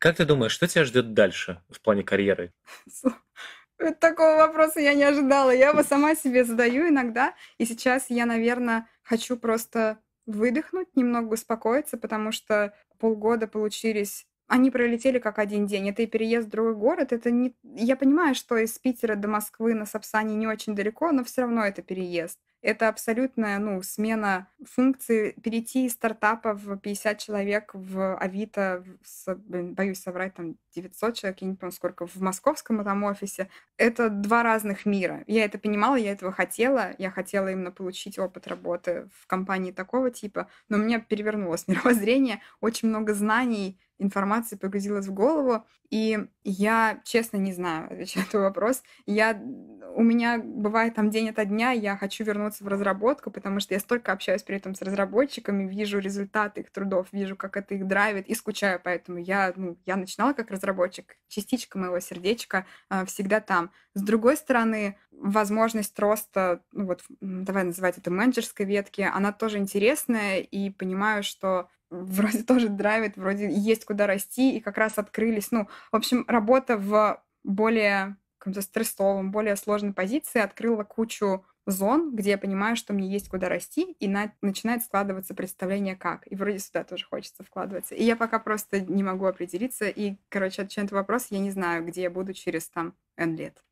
A: Как ты думаешь, что тебя ждет дальше в плане карьеры?
B: [LAUGHS] Такого вопроса я не ожидала. Я его сама себе задаю иногда. И сейчас я, наверное, хочу просто выдохнуть, немного успокоиться, потому что полгода получились они пролетели как один день. Это и переезд в другой город. Это не... Я понимаю, что из Питера до Москвы на Сапсане не очень далеко, но все равно это переезд. Это абсолютная ну, смена функции. Перейти из стартапа в 50 человек в Авито, с, боюсь соврать, там 900 человек, я не помню сколько, в московском там офисе. Это два разных мира. Я это понимала, я этого хотела. Я хотела именно получить опыт работы в компании такого типа, но у меня перевернулось [LAUGHS] мировоззрение. Очень много знаний, информации погрузилась в голову. И я, честно, не знаю, отвечая на этот вопрос. Я, у меня бывает там день ото дня, я хочу вернуться в разработку, потому что я столько общаюсь при этом с разработчиками, вижу результаты их трудов, вижу, как это их драйвит, и скучаю поэтому. Я, ну, я начинала как разработчик, частичка моего сердечка э, всегда там. С другой стороны, возможность роста, ну вот давай называть это менеджерской ветки, она тоже интересная, и понимаю, что [LAUGHS] вроде тоже драйвит, вроде есть куда расти, и как раз открылись. Ну, в общем, работа в более каком-то стрессовом, более сложной позиции открыла кучу зон, где я понимаю, что мне есть куда расти, и на, начинает складываться представление как. И вроде сюда тоже хочется вкладываться. И я пока просто не могу определиться. И, короче, отвечая на этот вопрос, я не знаю, где я буду через там N лет.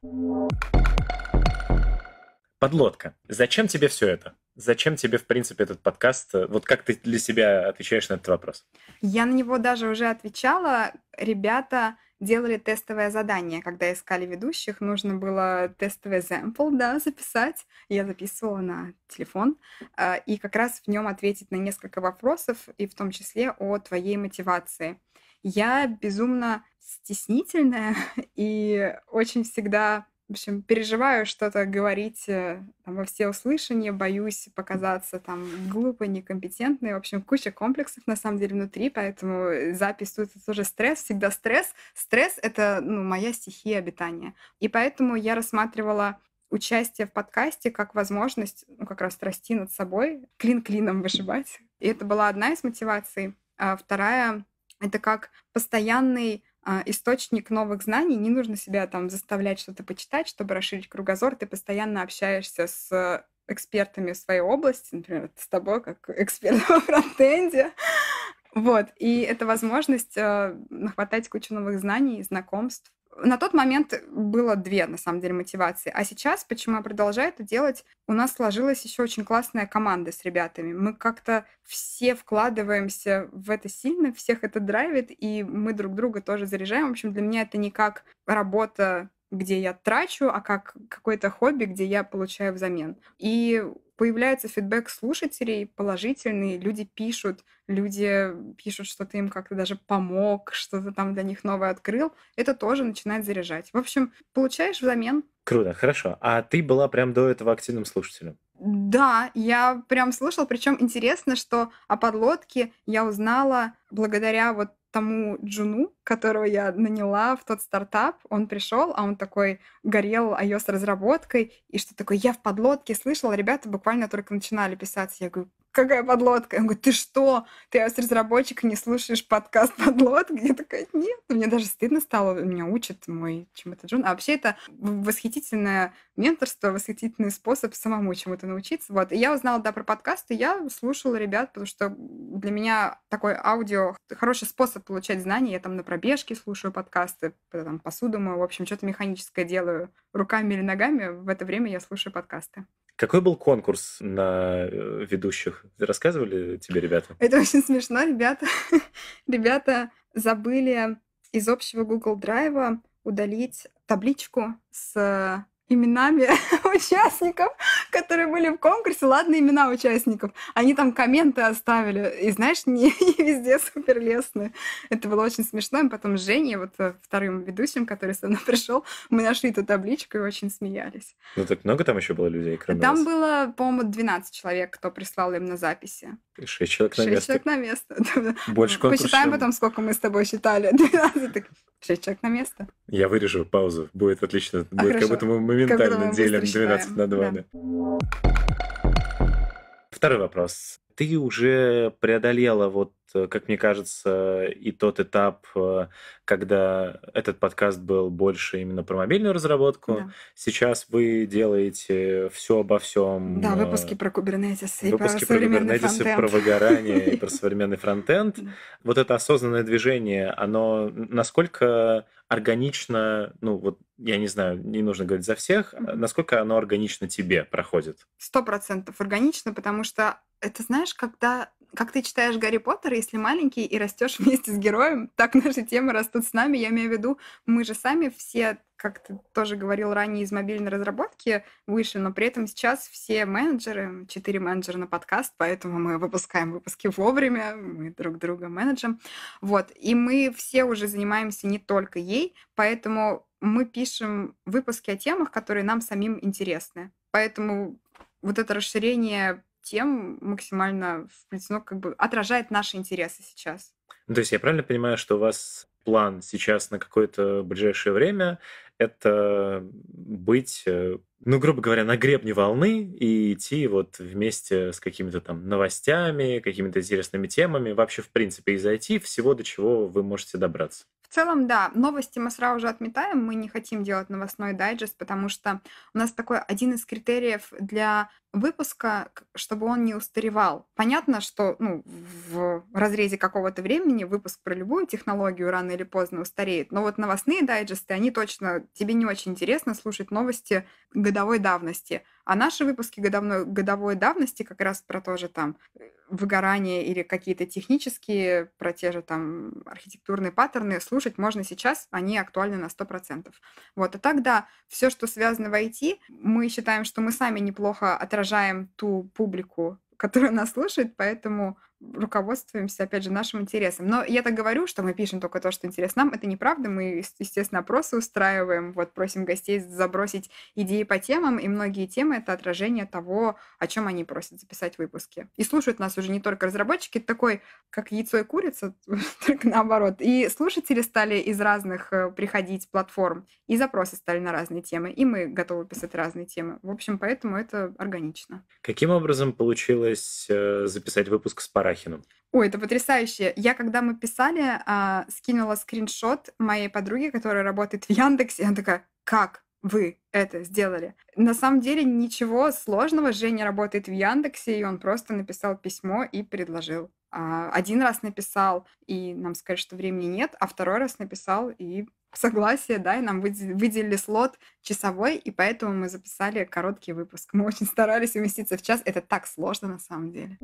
A: Подлодка. Зачем тебе все это? Зачем тебе, в принципе, этот подкаст? Вот как ты для себя отвечаешь на этот вопрос?
B: Я на него даже уже отвечала. Ребята делали тестовое задание. Когда искали ведущих, нужно было тестовый sample, да, записать. Я записывала на телефон. А, и как раз в нем ответить на несколько вопросов, и в том числе о твоей мотивации. Я безумно стеснительная [LAUGHS] и очень всегда в общем, переживаю что-то говорить э, там, во все услышания, боюсь показаться там глупой, некомпетентной. В общем, куча комплексов на самом деле внутри, поэтому э, запись тут тоже стресс, всегда стресс. Стресс — это ну, моя стихия обитания. И поэтому я рассматривала участие в подкасте как возможность ну, как раз расти над собой, клин клином вышибать. И это была одна из мотиваций. А вторая — это как постоянный а, источник новых знаний, не нужно себя там заставлять что-то почитать, чтобы расширить кругозор, ты постоянно общаешься с экспертами в своей области, например, с тобой как [LAUGHS] эксперт во фронтенде. Вот, и это возможность э, нахватать кучу новых знаний, знакомств, на тот момент было две, на самом деле, мотивации. А сейчас, почему я продолжаю это делать, у нас сложилась еще очень классная команда с ребятами. Мы как-то все вкладываемся в это сильно, всех это драйвит, и мы друг друга тоже заряжаем. В общем, для меня это не как работа где я трачу, а как какое-то хобби, где я получаю взамен. И появляется фидбэк слушателей положительный, люди пишут, люди пишут, что ты им как-то даже помог, что-то там для них новое открыл, это тоже начинает заряжать. В общем, получаешь взамен.
A: Круто, хорошо. А ты была прям до этого активным слушателем?
B: Да, я прям слушала. Причем интересно, что о подлодке я узнала благодаря вот тому Джуну, которого я наняла в тот стартап, он пришел, а он такой горел iOS разработкой, и что такое, я в подлодке слышала, ребята буквально только начинали писаться, Я говорю, какая подлодка? Он говорит, ты что? Ты с разработчика не слушаешь подкаст подлодка? Я такая, нет. Мне даже стыдно стало, меня учит мой чему-то Джун. А вообще это восхитительное менторство, восхитительный способ самому чему-то научиться. Вот. И я узнала, да, про подкасты, я слушала ребят, потому что для меня такой аудио хороший способ получать знания. Я там на пробежке слушаю подкасты, там посуду мою, в общем, что-то механическое делаю руками или ногами. В это время я слушаю подкасты.
A: Какой был конкурс на э, ведущих? Рассказывали тебе ребята? Это
B: очень смешно, ребята. [LAUGHS] ребята забыли из общего Google Драйва удалить табличку с именами [LAUGHS] участников, которые были в конкурсе. Ладно, имена участников. Они там комменты оставили. И знаешь, не, [LAUGHS] не везде супер лестные. Это было очень смешно. И потом Женя, вот э, вторым ведущим, который со мной [LAUGHS] пришел, мы нашли эту табличку и очень смеялись.
A: Ну так много там еще было людей, кроме Там вас?
B: было, по-моему, 12 человек, кто прислал им на записи.
A: И 6 человек на 6 место. человек
B: на место. Больше конкурса. Посчитаем потом, сколько мы с тобой считали. 12. Шачок на место.
A: Я вырежу паузу. Будет отлично. А Будет, как будто мы моментально будто мы делим 12 на 2. Да. Да. Второй вопрос. Ты уже преодолела вот Э, как мне кажется, и тот этап, э, когда этот подкаст был больше именно про мобильную разработку. Да. Сейчас вы делаете все обо всем. Да, выпуски э,
B: про кубернетис и выпуски про, про про выгорание и
A: про [LAUGHS] современный фронтенд. Вот это осознанное движение, оно насколько органично, ну вот я не знаю, не нужно говорить за всех, а насколько оно органично тебе проходит?
B: Сто процентов органично, потому что это знаешь, когда как ты читаешь Гарри Поттер, если маленький и растешь [LAUGHS] вместе с героем, так наши темы растут с нами. Я имею в виду, мы же сами все, как ты тоже говорил ранее, из мобильной разработки вышли, но при этом сейчас все менеджеры, четыре менеджера на подкаст, поэтому мы выпускаем выпуски вовремя, мы друг друга менеджем. Вот. И мы все уже занимаемся не только ей, поэтому мы пишем выпуски о темах, которые нам самим интересны. Поэтому вот это расширение тем максимально вплетено, ну, как бы отражает наши интересы сейчас.
A: то есть я правильно понимаю, что у вас план сейчас на какое-то ближайшее время это быть, э, ну, грубо говоря, на гребне волны и идти вот вместе с какими-то там новостями, какими-то интересными темами, вообще, в принципе, и зайти всего, до чего вы можете добраться.
B: В целом, да, новости мы сразу же отметаем, мы не хотим делать новостной дайджест, потому что у нас такой один из критериев для выпуска, чтобы он не устаревал. Понятно, что ну, в разрезе какого-то времени выпуск про любую технологию рано или поздно устареет, но вот новостные дайджесты, они точно тебе не очень интересно слушать новости годовой давности. А наши выпуски годовной, годовой давности как раз про то же там э, выгорание или какие-то технические, про те же там архитектурные паттерны слушать можно сейчас, они актуальны на 100%. Вот, и а тогда все, что связано в IT, мы считаем, что мы сами неплохо отражаем ту публику, которая нас слушает, поэтому руководствуемся, опять же, нашим интересом. Но я так говорю, что мы пишем только то, что интересно нам. Это неправда. Мы, естественно, опросы устраиваем, вот просим гостей забросить идеи по темам, и многие темы — это отражение того, о чем они просят записать выпуски. И слушают нас уже не только разработчики, это такой, как яйцо и курица, [LAUGHS] только наоборот. И слушатели стали из разных э, приходить платформ, и запросы стали на разные темы, и мы готовы писать разные темы. В общем, поэтому это органично.
A: Каким образом получилось э, записать выпуск с парой? Мурахину.
B: Ой, это потрясающе. Я, когда мы писали, а, скинула скриншот моей подруги, которая работает в Яндексе. И она такая, как вы это сделали? На самом деле ничего сложного. Женя работает в Яндексе, и он просто написал письмо и предложил. А, один раз написал, и нам сказали, что времени нет, а второй раз написал, и согласие, да, и нам выделили слот часовой, и поэтому мы записали короткий выпуск. Мы очень старались уместиться в час. Это так сложно на самом деле.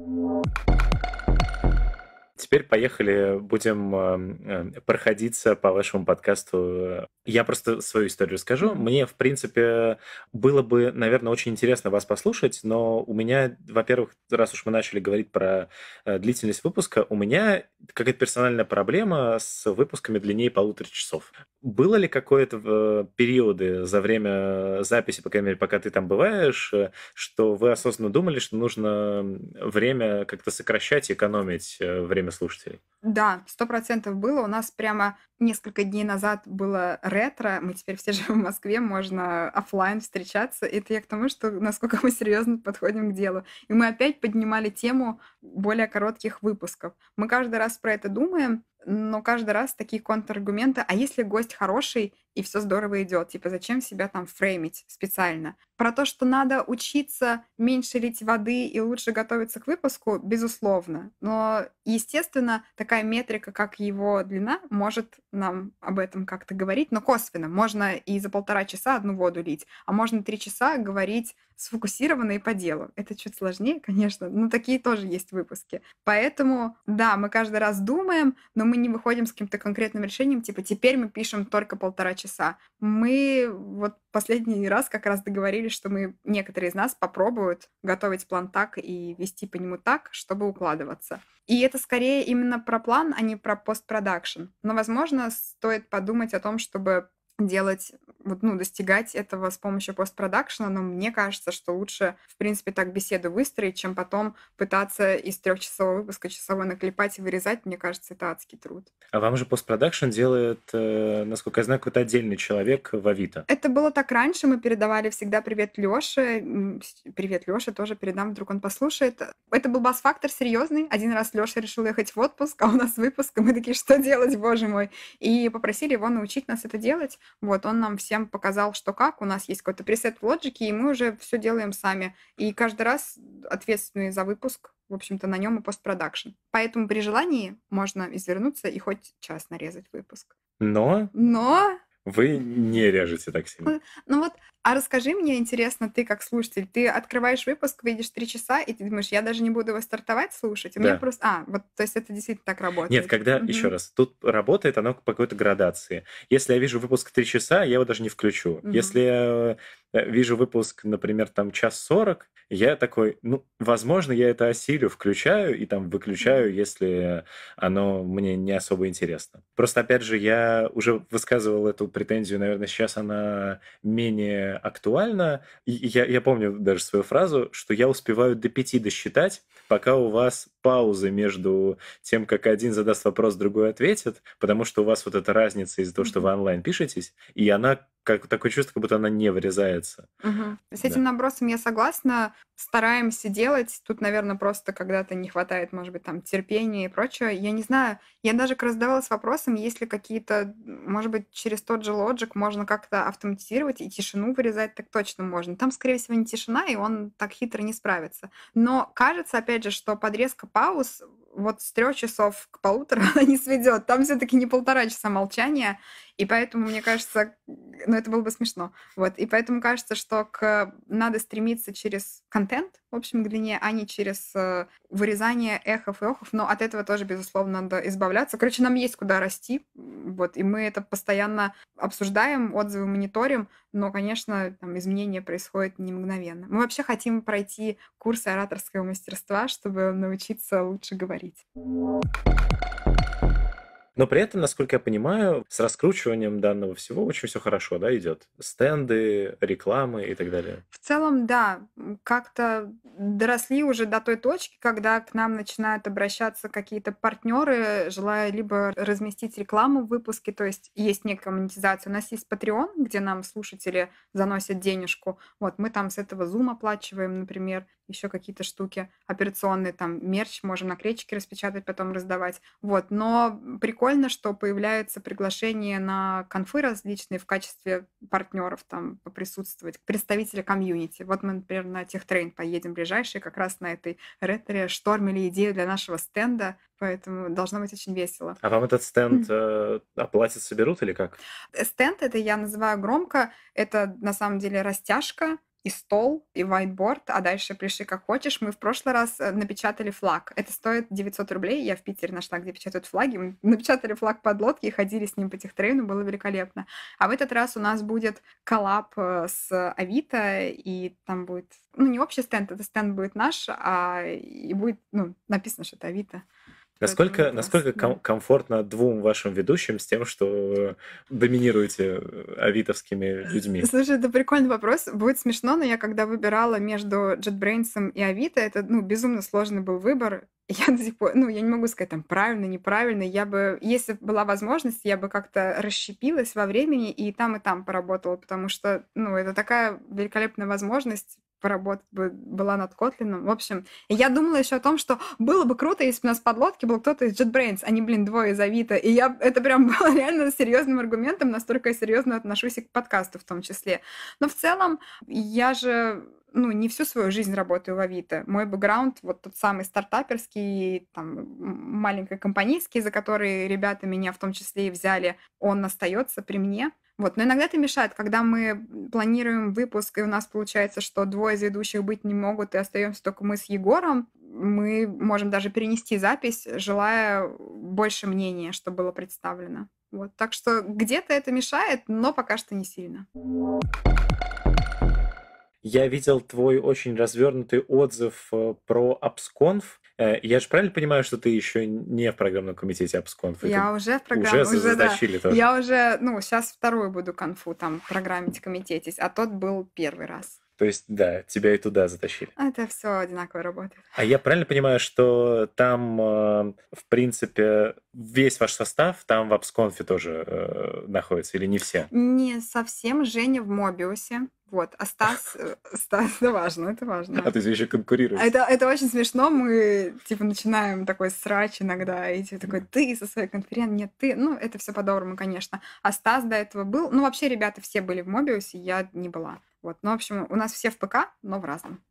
A: Теперь поехали, будем эм, эм, проходиться по вашему подкасту. Я просто свою историю расскажу. Мне, в принципе, было бы, наверное, очень интересно вас послушать, но у меня, во-первых, раз уж мы начали говорить про э, длительность выпуска, у меня какая-то персональная проблема с выпусками длиннее полутора часов. Было ли какое-то в э, периоды за время записи, по крайней мере, пока ты там бываешь, э, что вы осознанно думали, что нужно время как-то сокращать и экономить время наверное, слушателей.
B: Да, сто процентов было. У нас прямо несколько дней назад было ретро. Мы теперь все [LAUGHS] живем в Москве, можно офлайн встречаться. Это я к тому, что насколько мы серьезно подходим к делу. И мы опять поднимали тему более коротких выпусков. Мы каждый раз про это думаем, но каждый раз такие контраргументы. А если гость хороший, и все здорово идет. Типа, зачем себя там фреймить специально? Про то, что надо учиться меньше лить воды и лучше готовиться к выпуску, безусловно. Но, естественно, такая метрика, как его длина, может нам об этом как-то говорить, но косвенно. Можно и за полтора часа одну воду лить, а можно три часа говорить сфокусированно и по делу. Это чуть сложнее, конечно, но такие тоже есть выпуски. Поэтому, да, мы каждый раз думаем, но мы не выходим с каким-то конкретным решением, типа, теперь мы пишем только полтора часа часа. Мы вот последний раз как раз договорились, что мы, некоторые из нас попробуют готовить план так и вести по нему так, чтобы укладываться. И это скорее именно про план, а не про постпродакшн. Но, возможно, стоит подумать о том, чтобы делать, вот, ну, достигать этого с помощью постпродакшена, но мне кажется, что лучше, в принципе, так беседу выстроить, чем потом пытаться из трехчасового выпуска часовой наклепать и вырезать, мне кажется, это адский труд.
A: А вам же постпродакшн делает, э, насколько я знаю, какой-то отдельный человек в Авито.
B: Это было так раньше, мы передавали всегда привет Лёше, привет Лёше тоже передам, вдруг он послушает. Это был бас-фактор серьезный, один раз Лёша решил ехать в отпуск, а у нас выпуск, и мы такие, что делать, боже мой, и попросили его научить нас это делать, вот, он нам всем показал, что как. У нас есть какой-то пресет в лоджике, и мы уже все делаем сами. И каждый раз ответственный за выпуск, в общем-то, на нем и постпродакшн. Поэтому при желании можно извернуться и хоть час нарезать выпуск. Но? Но
A: вы не режете так сильно.
B: Ну вот, а расскажи мне, интересно, ты как слушатель, ты открываешь выпуск, видишь три часа, и ты думаешь, я даже не буду его стартовать слушать, у да. просто... А, вот, то есть это действительно так работает. Нет, когда, угу. еще раз,
A: тут работает оно по какой-то градации. Если я вижу выпуск три часа, я его даже не включу. Угу. Если э, Э, вижу выпуск, например, там час сорок, я такой, ну, возможно, я это осилю, включаю и там выключаю, если оно мне не особо интересно. Просто, опять же, я уже высказывал эту претензию, наверное, сейчас она менее актуальна. И я, я помню даже свою фразу, что я успеваю до пяти досчитать, пока у вас паузы между тем, как один задаст вопрос, другой ответит, потому что у вас вот эта разница из-за того, что вы онлайн пишетесь, и она как такое чувство, как будто она не вырезается.
B: Угу. С этим да. набросом я согласна. Стараемся делать. Тут, наверное, просто когда-то не хватает, может быть, там терпения и прочего. Я не знаю. Я даже раздавалась вопросом, есть ли какие-то, может быть, через тот же Logic можно как-то автоматизировать и тишину вырезать так точно можно. Там, скорее всего, не тишина, и он так хитро не справится. Но кажется, опять же, что подрезка пауз вот с трех часов к полутора [LAUGHS] не сведет. Там все-таки не полтора часа молчания и поэтому, мне кажется, ну, это было бы смешно. Вот. И поэтому кажется, что к... надо стремиться через контент, в общем, к длине, а не через э, вырезание эхов и охов. Но от этого тоже, безусловно, надо избавляться. Короче, нам есть куда расти. Вот. И мы это постоянно обсуждаем, отзывы мониторим. Но, конечно, там, изменения происходят не мгновенно. Мы вообще хотим пройти курсы ораторского мастерства, чтобы научиться лучше говорить.
A: Но при этом, насколько я понимаю, с раскручиванием данного всего очень все хорошо, да, идет. Стенды, рекламы и так далее.
B: В целом, да, как-то доросли уже до той точки, когда к нам начинают обращаться какие-то партнеры, желая либо разместить рекламу в выпуске, то есть есть некая монетизация. У нас есть Patreon, где нам слушатели заносят денежку. Вот мы там с этого Zoom оплачиваем, например, еще какие-то штуки операционные, там мерч можем наклеечки распечатать, потом раздавать. Вот, но прикольно прикольно, что появляются приглашения на конфы различные в качестве партнеров там поприсутствовать, представители комьюнити. Вот мы, например, на техтрейн поедем ближайшие, как раз на этой ретере штормили идею для нашего стенда, поэтому должно быть очень весело.
A: А вам этот стенд э, оплатят, соберут или как?
B: Стенд, это я называю громко, это на самом деле растяжка, и стол, и whiteboard, а дальше пришли как хочешь. Мы в прошлый раз э, напечатали флаг. Это стоит 900 рублей. Я в Питере нашла, где печатают флаги. Мы напечатали флаг под лодки и ходили с ним по техтрейну. Было великолепно. А в этот раз у нас будет коллаб э, с Авито, и там будет... Ну, не общий стенд, это стенд будет наш, а и будет ну, написано, что это Авито.
A: Насколько, насколько ком- комфортно двум вашим ведущим с тем, что доминируете э, авитовскими людьми?
B: Слушай, это прикольный вопрос. Будет смешно, но я когда выбирала между JetBrains и Авито, это ну, безумно сложный был выбор. [LAUGHS] Я до сих пор, ну, я не могу сказать там правильно, неправильно. Я бы, если бы была возможность, я бы как-то расщепилась во времени и там, и там поработала, потому что, ну, это такая великолепная возможность поработать бы, была над Котлином. В общем, я думала еще о том, что было бы круто, если бы у нас под лодке был кто-то из JetBrains, а не, блин, двое из Авито. И я, это прям [LAUGHS] было реально серьезным аргументом, настолько я серьезно отношусь и к подкасту в том числе. Но в целом, я же ну, не всю свою жизнь работаю в Авито. Мой бэкграунд вот тот самый стартаперский, там, маленькой компанийский, за который ребята меня в том числе и взяли, он остается при мне. Вот. Но иногда это мешает, когда мы планируем выпуск, и у нас получается, что двое из ведущих быть не могут, и остаемся только мы с Егором, мы можем даже перенести запись, желая больше мнения, что было представлено. Вот. Так что где-то это мешает, но пока что не сильно.
A: Я видел твой очень развернутый отзыв э, про Абсконф. Э, я же правильно понимаю, что ты еще не в программном комитете Абсконф? Я уже в программном. Уже, уже да. тоже. Я
B: уже, ну, сейчас вторую буду конфу там программить, комитетить, а тот был первый раз.
A: То есть, да, тебя и туда затащили.
B: Это все одинаково работает.
A: А я правильно понимаю, что там, э, в принципе, весь ваш состав там в Абсконфе тоже э, находится, или не все?
B: Не совсем. Женя в Мобиусе. Вот, а Стас, э, [LAUGHS] Стас, это важно, это важно. А
A: ты еще конкурируешь. Это,
B: это очень смешно, мы, типа, начинаем такой срач иногда, и типа, такой, ты со своей конференции, нет, ты, ну, это все по-доброму, конечно. А Стас до этого был, ну, вообще, ребята все были в Мобиусе, я не была. Вот. Ну, в общем, у нас все в ПК, но в разном.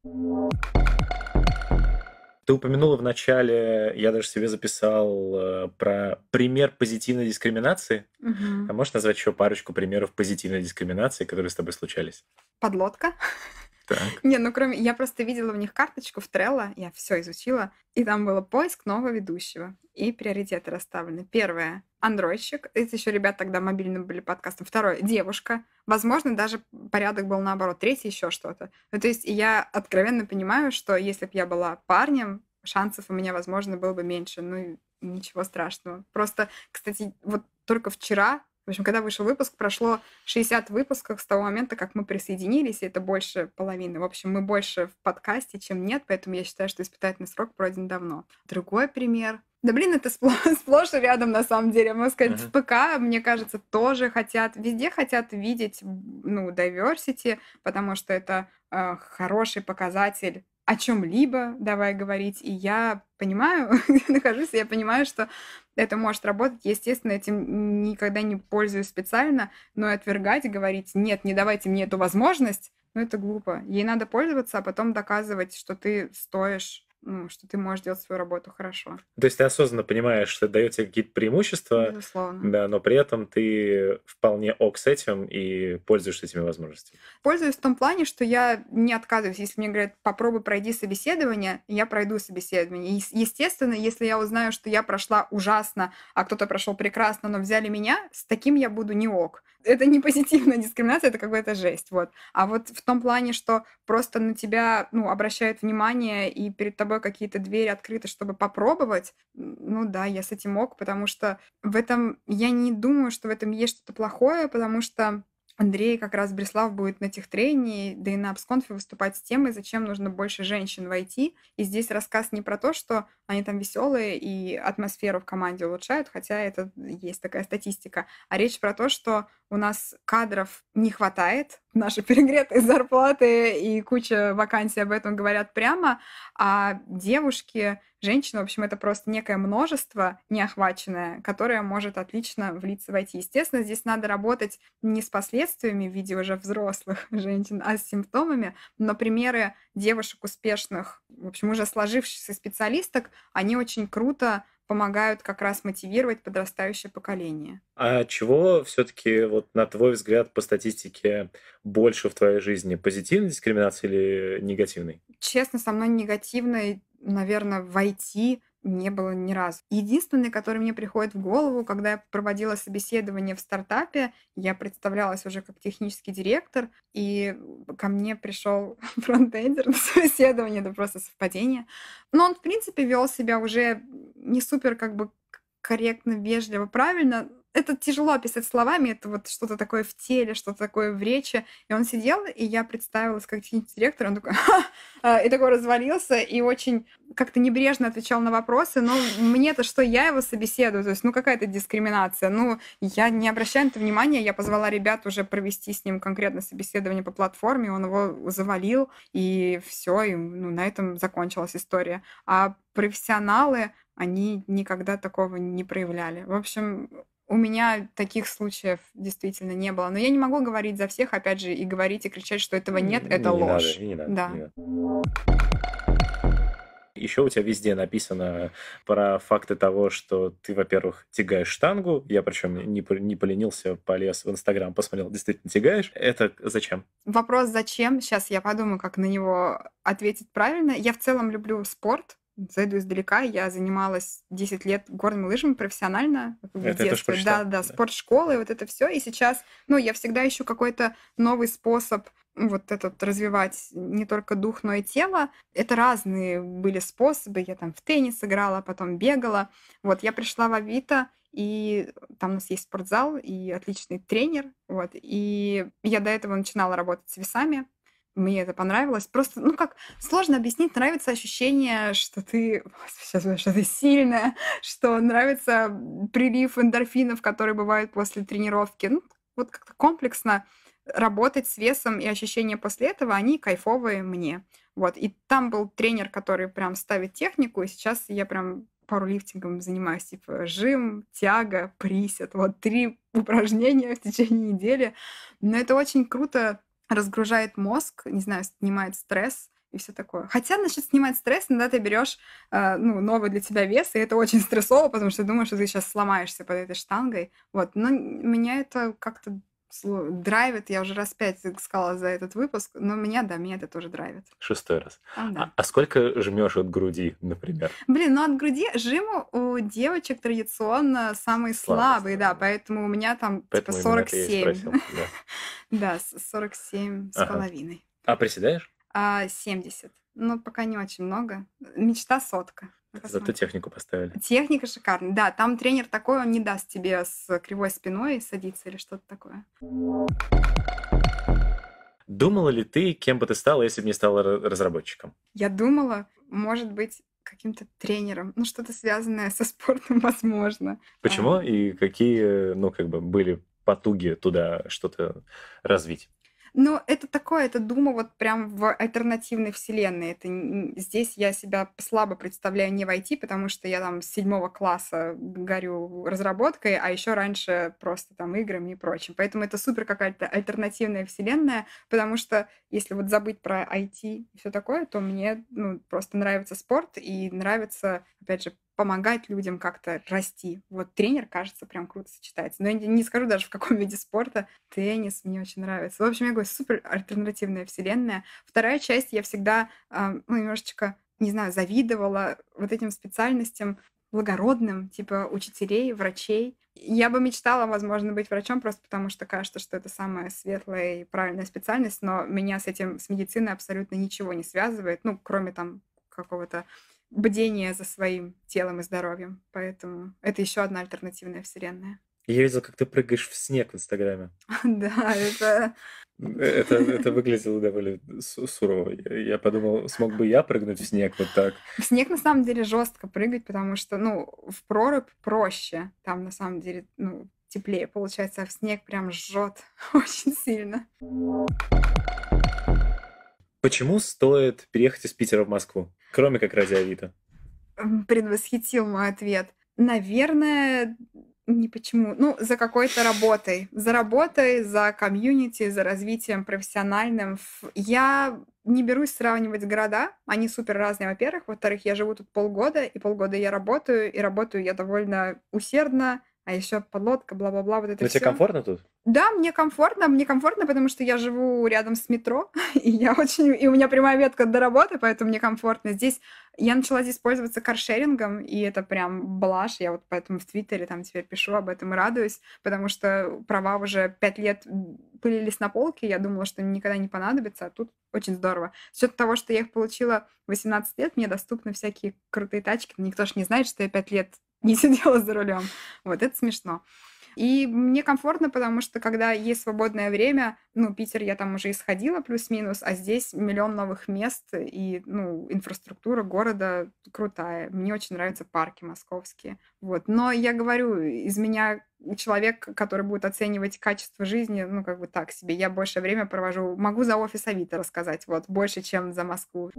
A: Ты упомянула в начале, я даже себе записал э, про пример позитивной дискриминации. Угу. А можешь назвать еще парочку примеров позитивной дискриминации, которые с тобой случались?
B: Подлодка. Не, ну кроме... Я просто видела у них карточку в Трелло, я все изучила, и там было поиск нового ведущего. И приоритеты расставлены. Первое — андройщик. Это еще ребят тогда мобильным были подкастом. Второе — девушка. Возможно, даже порядок был наоборот. Третье — еще что-то. Ну, то есть я откровенно понимаю, что если бы я была парнем, шансов у меня, возможно, было бы меньше. Ну, ничего страшного. Просто, кстати, вот только вчера в общем, когда вышел выпуск, прошло 60 выпусков с того момента, как мы присоединились, и это больше половины. В общем, мы больше в подкасте, чем нет, поэтому я считаю, что испытательный срок пройден давно. Другой пример да блин, это спло [LAUGHS] сплошь и рядом на самом деле. Можно сказать, uh-huh. в ПК, мне кажется, тоже хотят, везде хотят видеть, ну, diversity, потому что это э, хороший показатель о чем-либо давай говорить, и я понимаю, [LAUGHS] нахожусь, я понимаю, что это может работать. Естественно, этим никогда не пользуюсь специально, но и отвергать и говорить, нет, не давайте мне эту возможность, ну это глупо. Ей надо пользоваться, а потом доказывать, что ты стоишь ну, что ты можешь делать свою работу
A: хорошо. То есть ты осознанно понимаешь, что это дает тебе какие-то преимущества,
B: Безусловно.
A: да, но при этом ты вполне ок с этим и пользуешься этими возможностями.
B: Пользуюсь в том плане, что я не отказываюсь. Если мне говорят, попробуй пройди собеседование, я пройду собеседование. И, естественно, если я узнаю, что я прошла ужасно, а кто-то прошел прекрасно, но взяли меня, с таким я буду не ок. Это не позитивная дискриминация, это какая-то жесть. Вот. А вот в том плане, что просто на тебя ну, обращают внимание, и перед тобой какие-то двери открыты, чтобы попробовать, ну да, я с этим мог, потому что в этом я не думаю, что в этом есть что-то плохое, потому что Андрей как раз Брислав будет на техтрении, да и на обсконфе выступать с темой, зачем нужно больше женщин войти. И здесь рассказ не про то, что они там веселые и атмосферу в команде улучшают, хотя это есть такая статистика, а речь про то, что у нас кадров не хватает, [LAUGHS] наши перегретые зарплаты и куча вакансий об этом говорят прямо, а девушки, женщины, в общем, это просто некое множество неохваченное, которое может отлично влиться в IT. Естественно, здесь надо работать не с последствиями в виде уже взрослых [LAUGHS] женщин, а с симптомами, но примеры девушек успешных, в общем, уже сложившихся специалисток, они очень круто помогают как раз мотивировать подрастающее поколение.
A: А чего все-таки, вот на твой взгляд, по статистике больше в твоей жизни? Позитивной дискриминации или негативной?
B: Честно, со мной негативной, наверное, войти не было ни разу. Единственный, который мне приходит в голову, когда я проводила собеседование в стартапе, я представлялась уже как технический директор, и ко мне пришел [LAUGHS] фронтендер на собеседование, это просто совпадение. Но он, в принципе, вел себя уже не супер как бы корректно, вежливо, правильно, это тяжело описать словами, это вот что-то такое в теле, что-то такое в речи. И он сидел, и я представилась как технический директор, он такой, Ха! А», и такой развалился, и очень как-то небрежно отвечал на вопросы. Но мне-то что, я его собеседую, то есть, ну, какая-то дискриминация. Ну, я не обращаю на это внимания, я позвала ребят уже провести с ним конкретно собеседование по платформе, он его завалил, и все, и ну, на этом закончилась история. А профессионалы, они никогда такого не проявляли. В общем, у меня таких случаев действительно не было. Но я не могу говорить за всех, опять же, и говорить, и кричать, что этого нет, это не ложь. Надо, не надо, да.
A: Не надо. Еще у тебя везде написано про факты того, что ты, во-первых, тягаешь штангу. Я причем не, не поленился, полез в Инстаграм, посмотрел, действительно тягаешь. Это зачем?
B: Вопрос зачем? Сейчас я подумаю, как на него ответить правильно. Я в целом люблю спорт зайду издалека, я занималась 10 лет горными лыжами профессионально как это детстве. Это да, да, да, спорт школы, вот это все. И сейчас, ну, я всегда ищу какой-то новый способ вот этот развивать не только дух, но и тело. Это разные были способы. Я там в теннис играла, а потом бегала. Вот я пришла в Авито, и там у нас есть спортзал и отличный тренер. Вот. И я до этого начинала работать с весами, мне это понравилось. Просто, ну как, сложно объяснить, нравится ощущение, что ты, [LAUGHS] сейчас что ты сильная, [LAUGHS] что нравится прилив эндорфинов, которые бывают после тренировки. Ну, вот как-то комплексно работать с весом и ощущения после этого, они кайфовые мне. Вот. И там был тренер, который прям ставит технику, и сейчас я прям пару лифтингом занимаюсь, типа жим, тяга, присед. Вот три [LAUGHS] упражнения в течение недели. Но это очень круто разгружает мозг, не знаю, снимает стресс и все такое. Хотя, значит, снимает стресс, иногда ты берешь э, ну, новый для тебя вес, и это очень стрессово, потому что думаешь, что ты сейчас сломаешься под этой штангой. Вот. Но меня это как-то драйвит, я уже раз пять сказала за этот выпуск, но меня, да, меня это тоже драйвит.
A: Шестой раз. А, да. а, а сколько жмешь от груди, например?
B: Блин, ну от груди жиму у девочек традиционно самые слабые, слабые да, да, поэтому у меня там типа, поэтому типа 47. Спросил, [LAUGHS] да. да, 47 ага. с половиной.
A: А приседаешь?
B: А, 70. Ну, пока не очень много. Мечта сотка.
A: Посмотрим. Зато технику поставили.
B: Техника шикарная, да. Там тренер такой, он не даст тебе с кривой спиной садиться или что-то такое.
A: Думала ли ты, кем бы ты стала, если бы не стала разработчиком?
B: Я думала, может быть, каким-то тренером, ну что-то связанное со спортом, [LAUGHS] возможно.
A: Почему а... и какие, ну как бы, были потуги туда что-то развить?
B: Но это такое, это дума вот прям в альтернативной вселенной. Это, здесь я себя слабо представляю не войти, потому что я там с седьмого класса горю разработкой, а еще раньше просто там играми и прочим. Поэтому это супер какая-то альтернативная вселенная, потому что если вот забыть про IT и все такое, то мне ну, просто нравится спорт и нравится, опять же, помогать людям как-то расти. Вот тренер, кажется, прям круто сочетается. Но я не скажу даже, в каком [LAUGHS] виде спорта. Теннис мне очень нравится. В общем, я говорю, супер альтернативная вселенная. Вторая часть, я всегда э, ну, немножечко, не знаю, завидовала вот этим специальностям благородным, типа учителей, врачей. Я бы мечтала, возможно, быть врачом, просто потому что кажется, что это самая светлая и правильная специальность, но меня с этим, с медициной абсолютно ничего не связывает, ну, кроме там какого-то бдение за своим телом и здоровьем. Поэтому это еще одна альтернативная вселенная.
A: Я видел, как ты прыгаешь в снег в Инстаграме.
B: [LAUGHS] Да, это...
A: Это, это выглядело довольно сурово. Я подумал, смог бы я прыгнуть в снег вот так.
B: В снег на самом деле жестко прыгать, потому что, ну, в прорубь проще. Там на самом деле, ну, теплее получается, а в снег прям жжет [LAUGHS] очень сильно.
A: Почему стоит переехать из Питера в Москву? Кроме как ради Авито.
B: Предвосхитил мой ответ. Наверное, не почему. Ну, за какой-то работой. За работой, за комьюнити, за развитием профессиональным. Я не берусь сравнивать города. Они супер разные, во-первых. Во-вторых, я живу тут полгода, и полгода я работаю, и работаю я довольно усердно, а еще подлодка, бла-бла-бла, вот это Но все. тебе комфортно тут? Да, мне комфортно, мне комфортно, потому что я живу рядом с метро, [LAUGHS] и я очень, и у меня прямая ветка до работы, поэтому мне комфортно. Здесь я начала здесь пользоваться каршерингом, и это прям блаш. я вот поэтому в Твиттере там теперь пишу об этом и радуюсь, потому что права уже пять лет пылились на полке, я думала, что никогда не понадобится, а тут очень здорово. С учетом того, что я их получила 18 лет, мне доступны всякие крутые тачки, никто же не знает, что я пять лет не [LAUGHS] сидела за рулем. Вот это смешно. И мне комфортно, потому что когда есть свободное время, ну, Питер я там уже исходила плюс-минус, а здесь миллион новых мест и, ну, инфраструктура города крутая. Мне очень нравятся парки московские. Вот. Но я говорю, из меня человек, который будет оценивать качество жизни, ну, как бы так себе. Я больше время провожу, могу за офис Авито рассказать, вот, больше, чем за Москву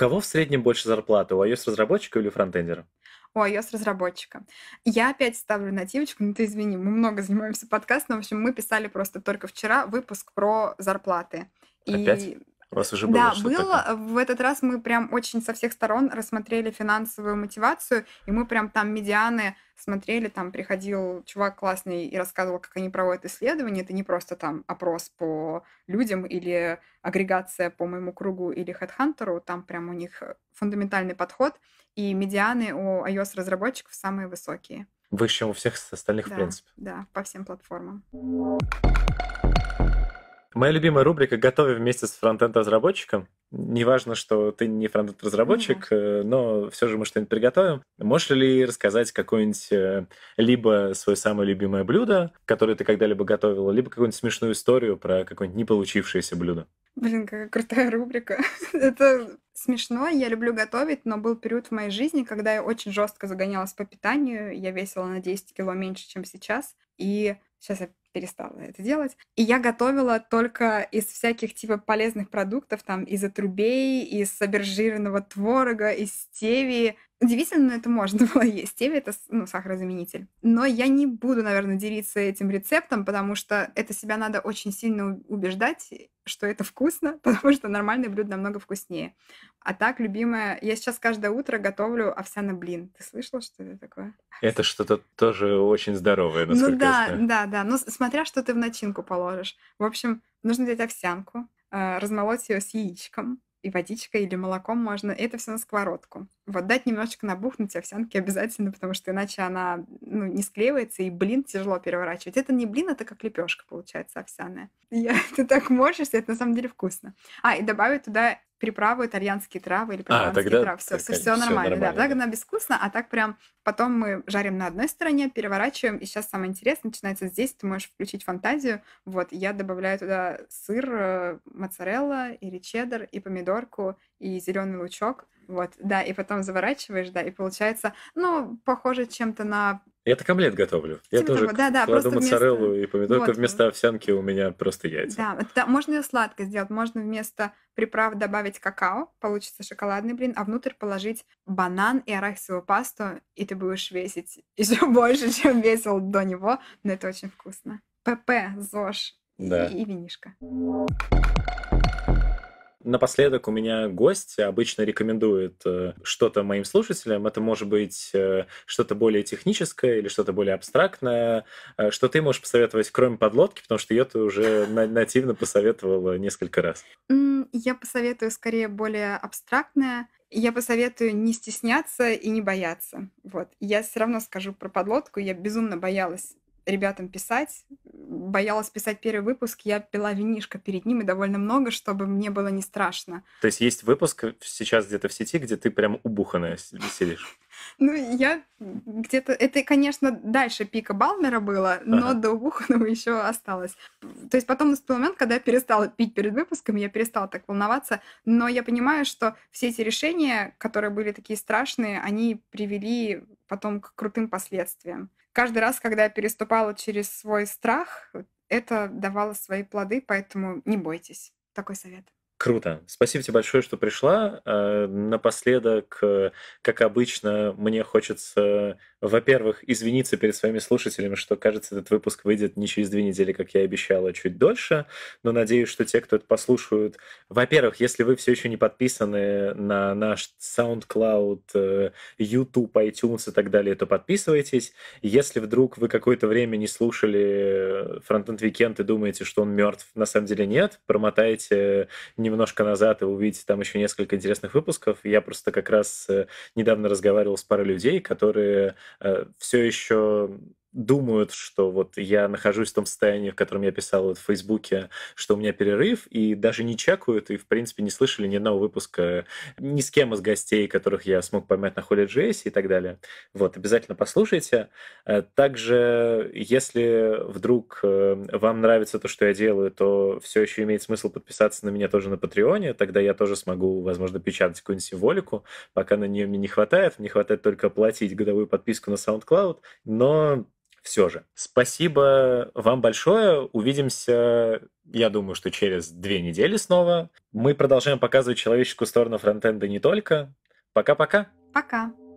A: кого в среднем больше зарплаты, у iOS-разработчика или у фронтендера?
B: у iOS-разработчика. Я опять ставлю на девочку, ну ты извини, мы много занимаемся подкастом, в общем, мы писали просто только вчера выпуск про зарплаты. Опять?
A: У вас уже было Да, было.
B: Такое. В этот раз мы прям очень со всех сторон рассмотрели финансовую мотивацию, и мы прям там медианы смотрели, там приходил чувак классный и рассказывал, как они проводят исследования. Это не просто там опрос по людям или агрегация по моему кругу или хедхантеру. Там прям у них фундаментальный подход, и медианы у iOS-разработчиков самые высокие.
A: Выше чем у всех остальных, да, в принципе.
B: Да, по всем платформам.
A: Моя любимая рубрика «Готовим вместе с фронтенд-разработчиком». Неважно, что ты не фронтенд-разработчик, mm-hmm. но все же мы что-нибудь приготовим. Можешь ли рассказать какое-нибудь э, либо свое самое любимое блюдо, которое ты когда-либо готовила, либо какую-нибудь смешную историю про какое-нибудь не получившееся блюдо?
B: Блин, какая крутая рубрика. [LAUGHS] Это смешно, я люблю готовить, но был период в моей жизни, когда я очень жестко загонялась по питанию, я весила на 10 кило меньше, чем сейчас, и Сейчас я перестала это делать. И я готовила только из всяких типа полезных продуктов, там, из отрубей, из обержированного творога, из стевии. Удивительно, но это можно было есть. Теви это ну, сахарозаменитель. Но я не буду, наверное, делиться этим рецептом, потому что это себя надо очень сильно убеждать, что это вкусно, [LAUGHS] потому что нормальное блюдо намного вкуснее. А так, любимое... Я сейчас каждое утро готовлю овсяный блин. Ты слышала, что это такое?
A: Это что-то тоже очень здоровое, ну насколько Ну да, я знаю.
B: да, да. Ну смотря, что ты в начинку положишь. В общем, нужно взять овсянку, э, размолоть ее с яичком, и водичкой или молоком можно это все на сковородку. Вот дать немножечко набухнуть овсянке обязательно, потому что иначе она ну, не склеивается, и блин тяжело переворачивать. Это не блин, это как лепешка получается овсяная. [LAUGHS] Я, ты так можешь, это на самом деле вкусно. А, и добавить туда приправы, итальянские травы или итальянские а, тогда... травы. Все, все, все нормально. нормально. Да, тогда она безвкусно, а так прям потом мы жарим на одной стороне, переворачиваем, и сейчас самое интересное начинается здесь, ты можешь включить фантазию. Вот, я добавляю туда сыр, э, моцарелла или чеддер, и помидорку, и зеленый лучок. Вот, да, и потом заворачиваешь, да, и получается, ну, похоже чем-то на
A: я так омлет готовлю. Типа я тоже да, да, кладу моцареллу вместо... и помидорку вот. вместо овсянки у меня просто яйца.
B: Да, это, можно сладко сделать. Можно вместо приправ добавить какао, получится шоколадный блин, а внутрь положить банан и арахисовую пасту, и ты будешь весить еще [LAUGHS] больше, чем весил до него. Но это очень вкусно. ПП, ЗОЖ да. и, и винишка.
A: Напоследок у меня гость обычно рекомендует э, что-то моим слушателям. Это может быть э, что-то более техническое или что-то более абстрактное. Э, что ты можешь посоветовать, кроме подлодки, потому что ее ты уже [LAUGHS] нативно посоветовала несколько раз.
B: Я посоветую скорее более абстрактное. Я посоветую не стесняться и не бояться. Вот. Я все равно скажу про подлодку. Я безумно боялась ребятам писать. Боялась писать первый выпуск, я пила винишко перед ним и довольно много, чтобы мне было не страшно.
A: То есть есть выпуск э, сейчас где-то в сети, где ты прям убуханная сидишь? [LAUGHS]
B: Ну, я где-то... Это, конечно, дальше пика Балмера было, но до Буханова [LAUGHS] еще осталось. То есть потом наступил момент, когда я перестала пить перед выпуском, я перестала так волноваться, но я понимаю, что все эти решения, которые были такие страшные, они привели потом к крутым последствиям каждый раз, когда я переступала через свой страх, это давало свои плоды, поэтому не бойтесь. Такой совет.
A: Круто. Спасибо тебе большое, что пришла. Э, напоследок, э, как обычно, мне хочется во-первых, извиниться перед своими слушателями, что, кажется, этот выпуск выйдет не через две недели, как я и обещал, а чуть дольше. Но надеюсь, что те, кто это послушают... Во-первых, если вы все еще не подписаны на наш SoundCloud, э, YouTube, iTunes и так далее, то подписывайтесь. Если вдруг вы какое-то время не слушали э, Frontend Weekend и думаете, что он мертв, на самом деле нет, промотайте немножко назад и увидите там еще несколько интересных выпусков. Я просто как раз э, недавно разговаривал с парой людей, которые Э, все еще думают, что вот я нахожусь в том состоянии, в котором я писал вот в Фейсбуке, что у меня перерыв, и даже не чекают, и, в принципе, не слышали ни одного выпуска ни с кем из гостей, которых я смог поймать на холле JS и так далее. Вот, обязательно послушайте. Э, также, если вдруг э, вам нравится то, что я делаю, то все еще имеет смысл подписаться на меня тоже на Патреоне, тогда я тоже смогу, возможно, печатать какую-нибудь символику, пока на нее мне не хватает, мне хватает только платить годовую подписку на SoundCloud, но все же. Спасибо вам большое. Увидимся, я думаю, что через две недели снова. Мы продолжаем показывать человеческую сторону фронтенда не только. Пока-пока.
B: Пока. -пока. Пока.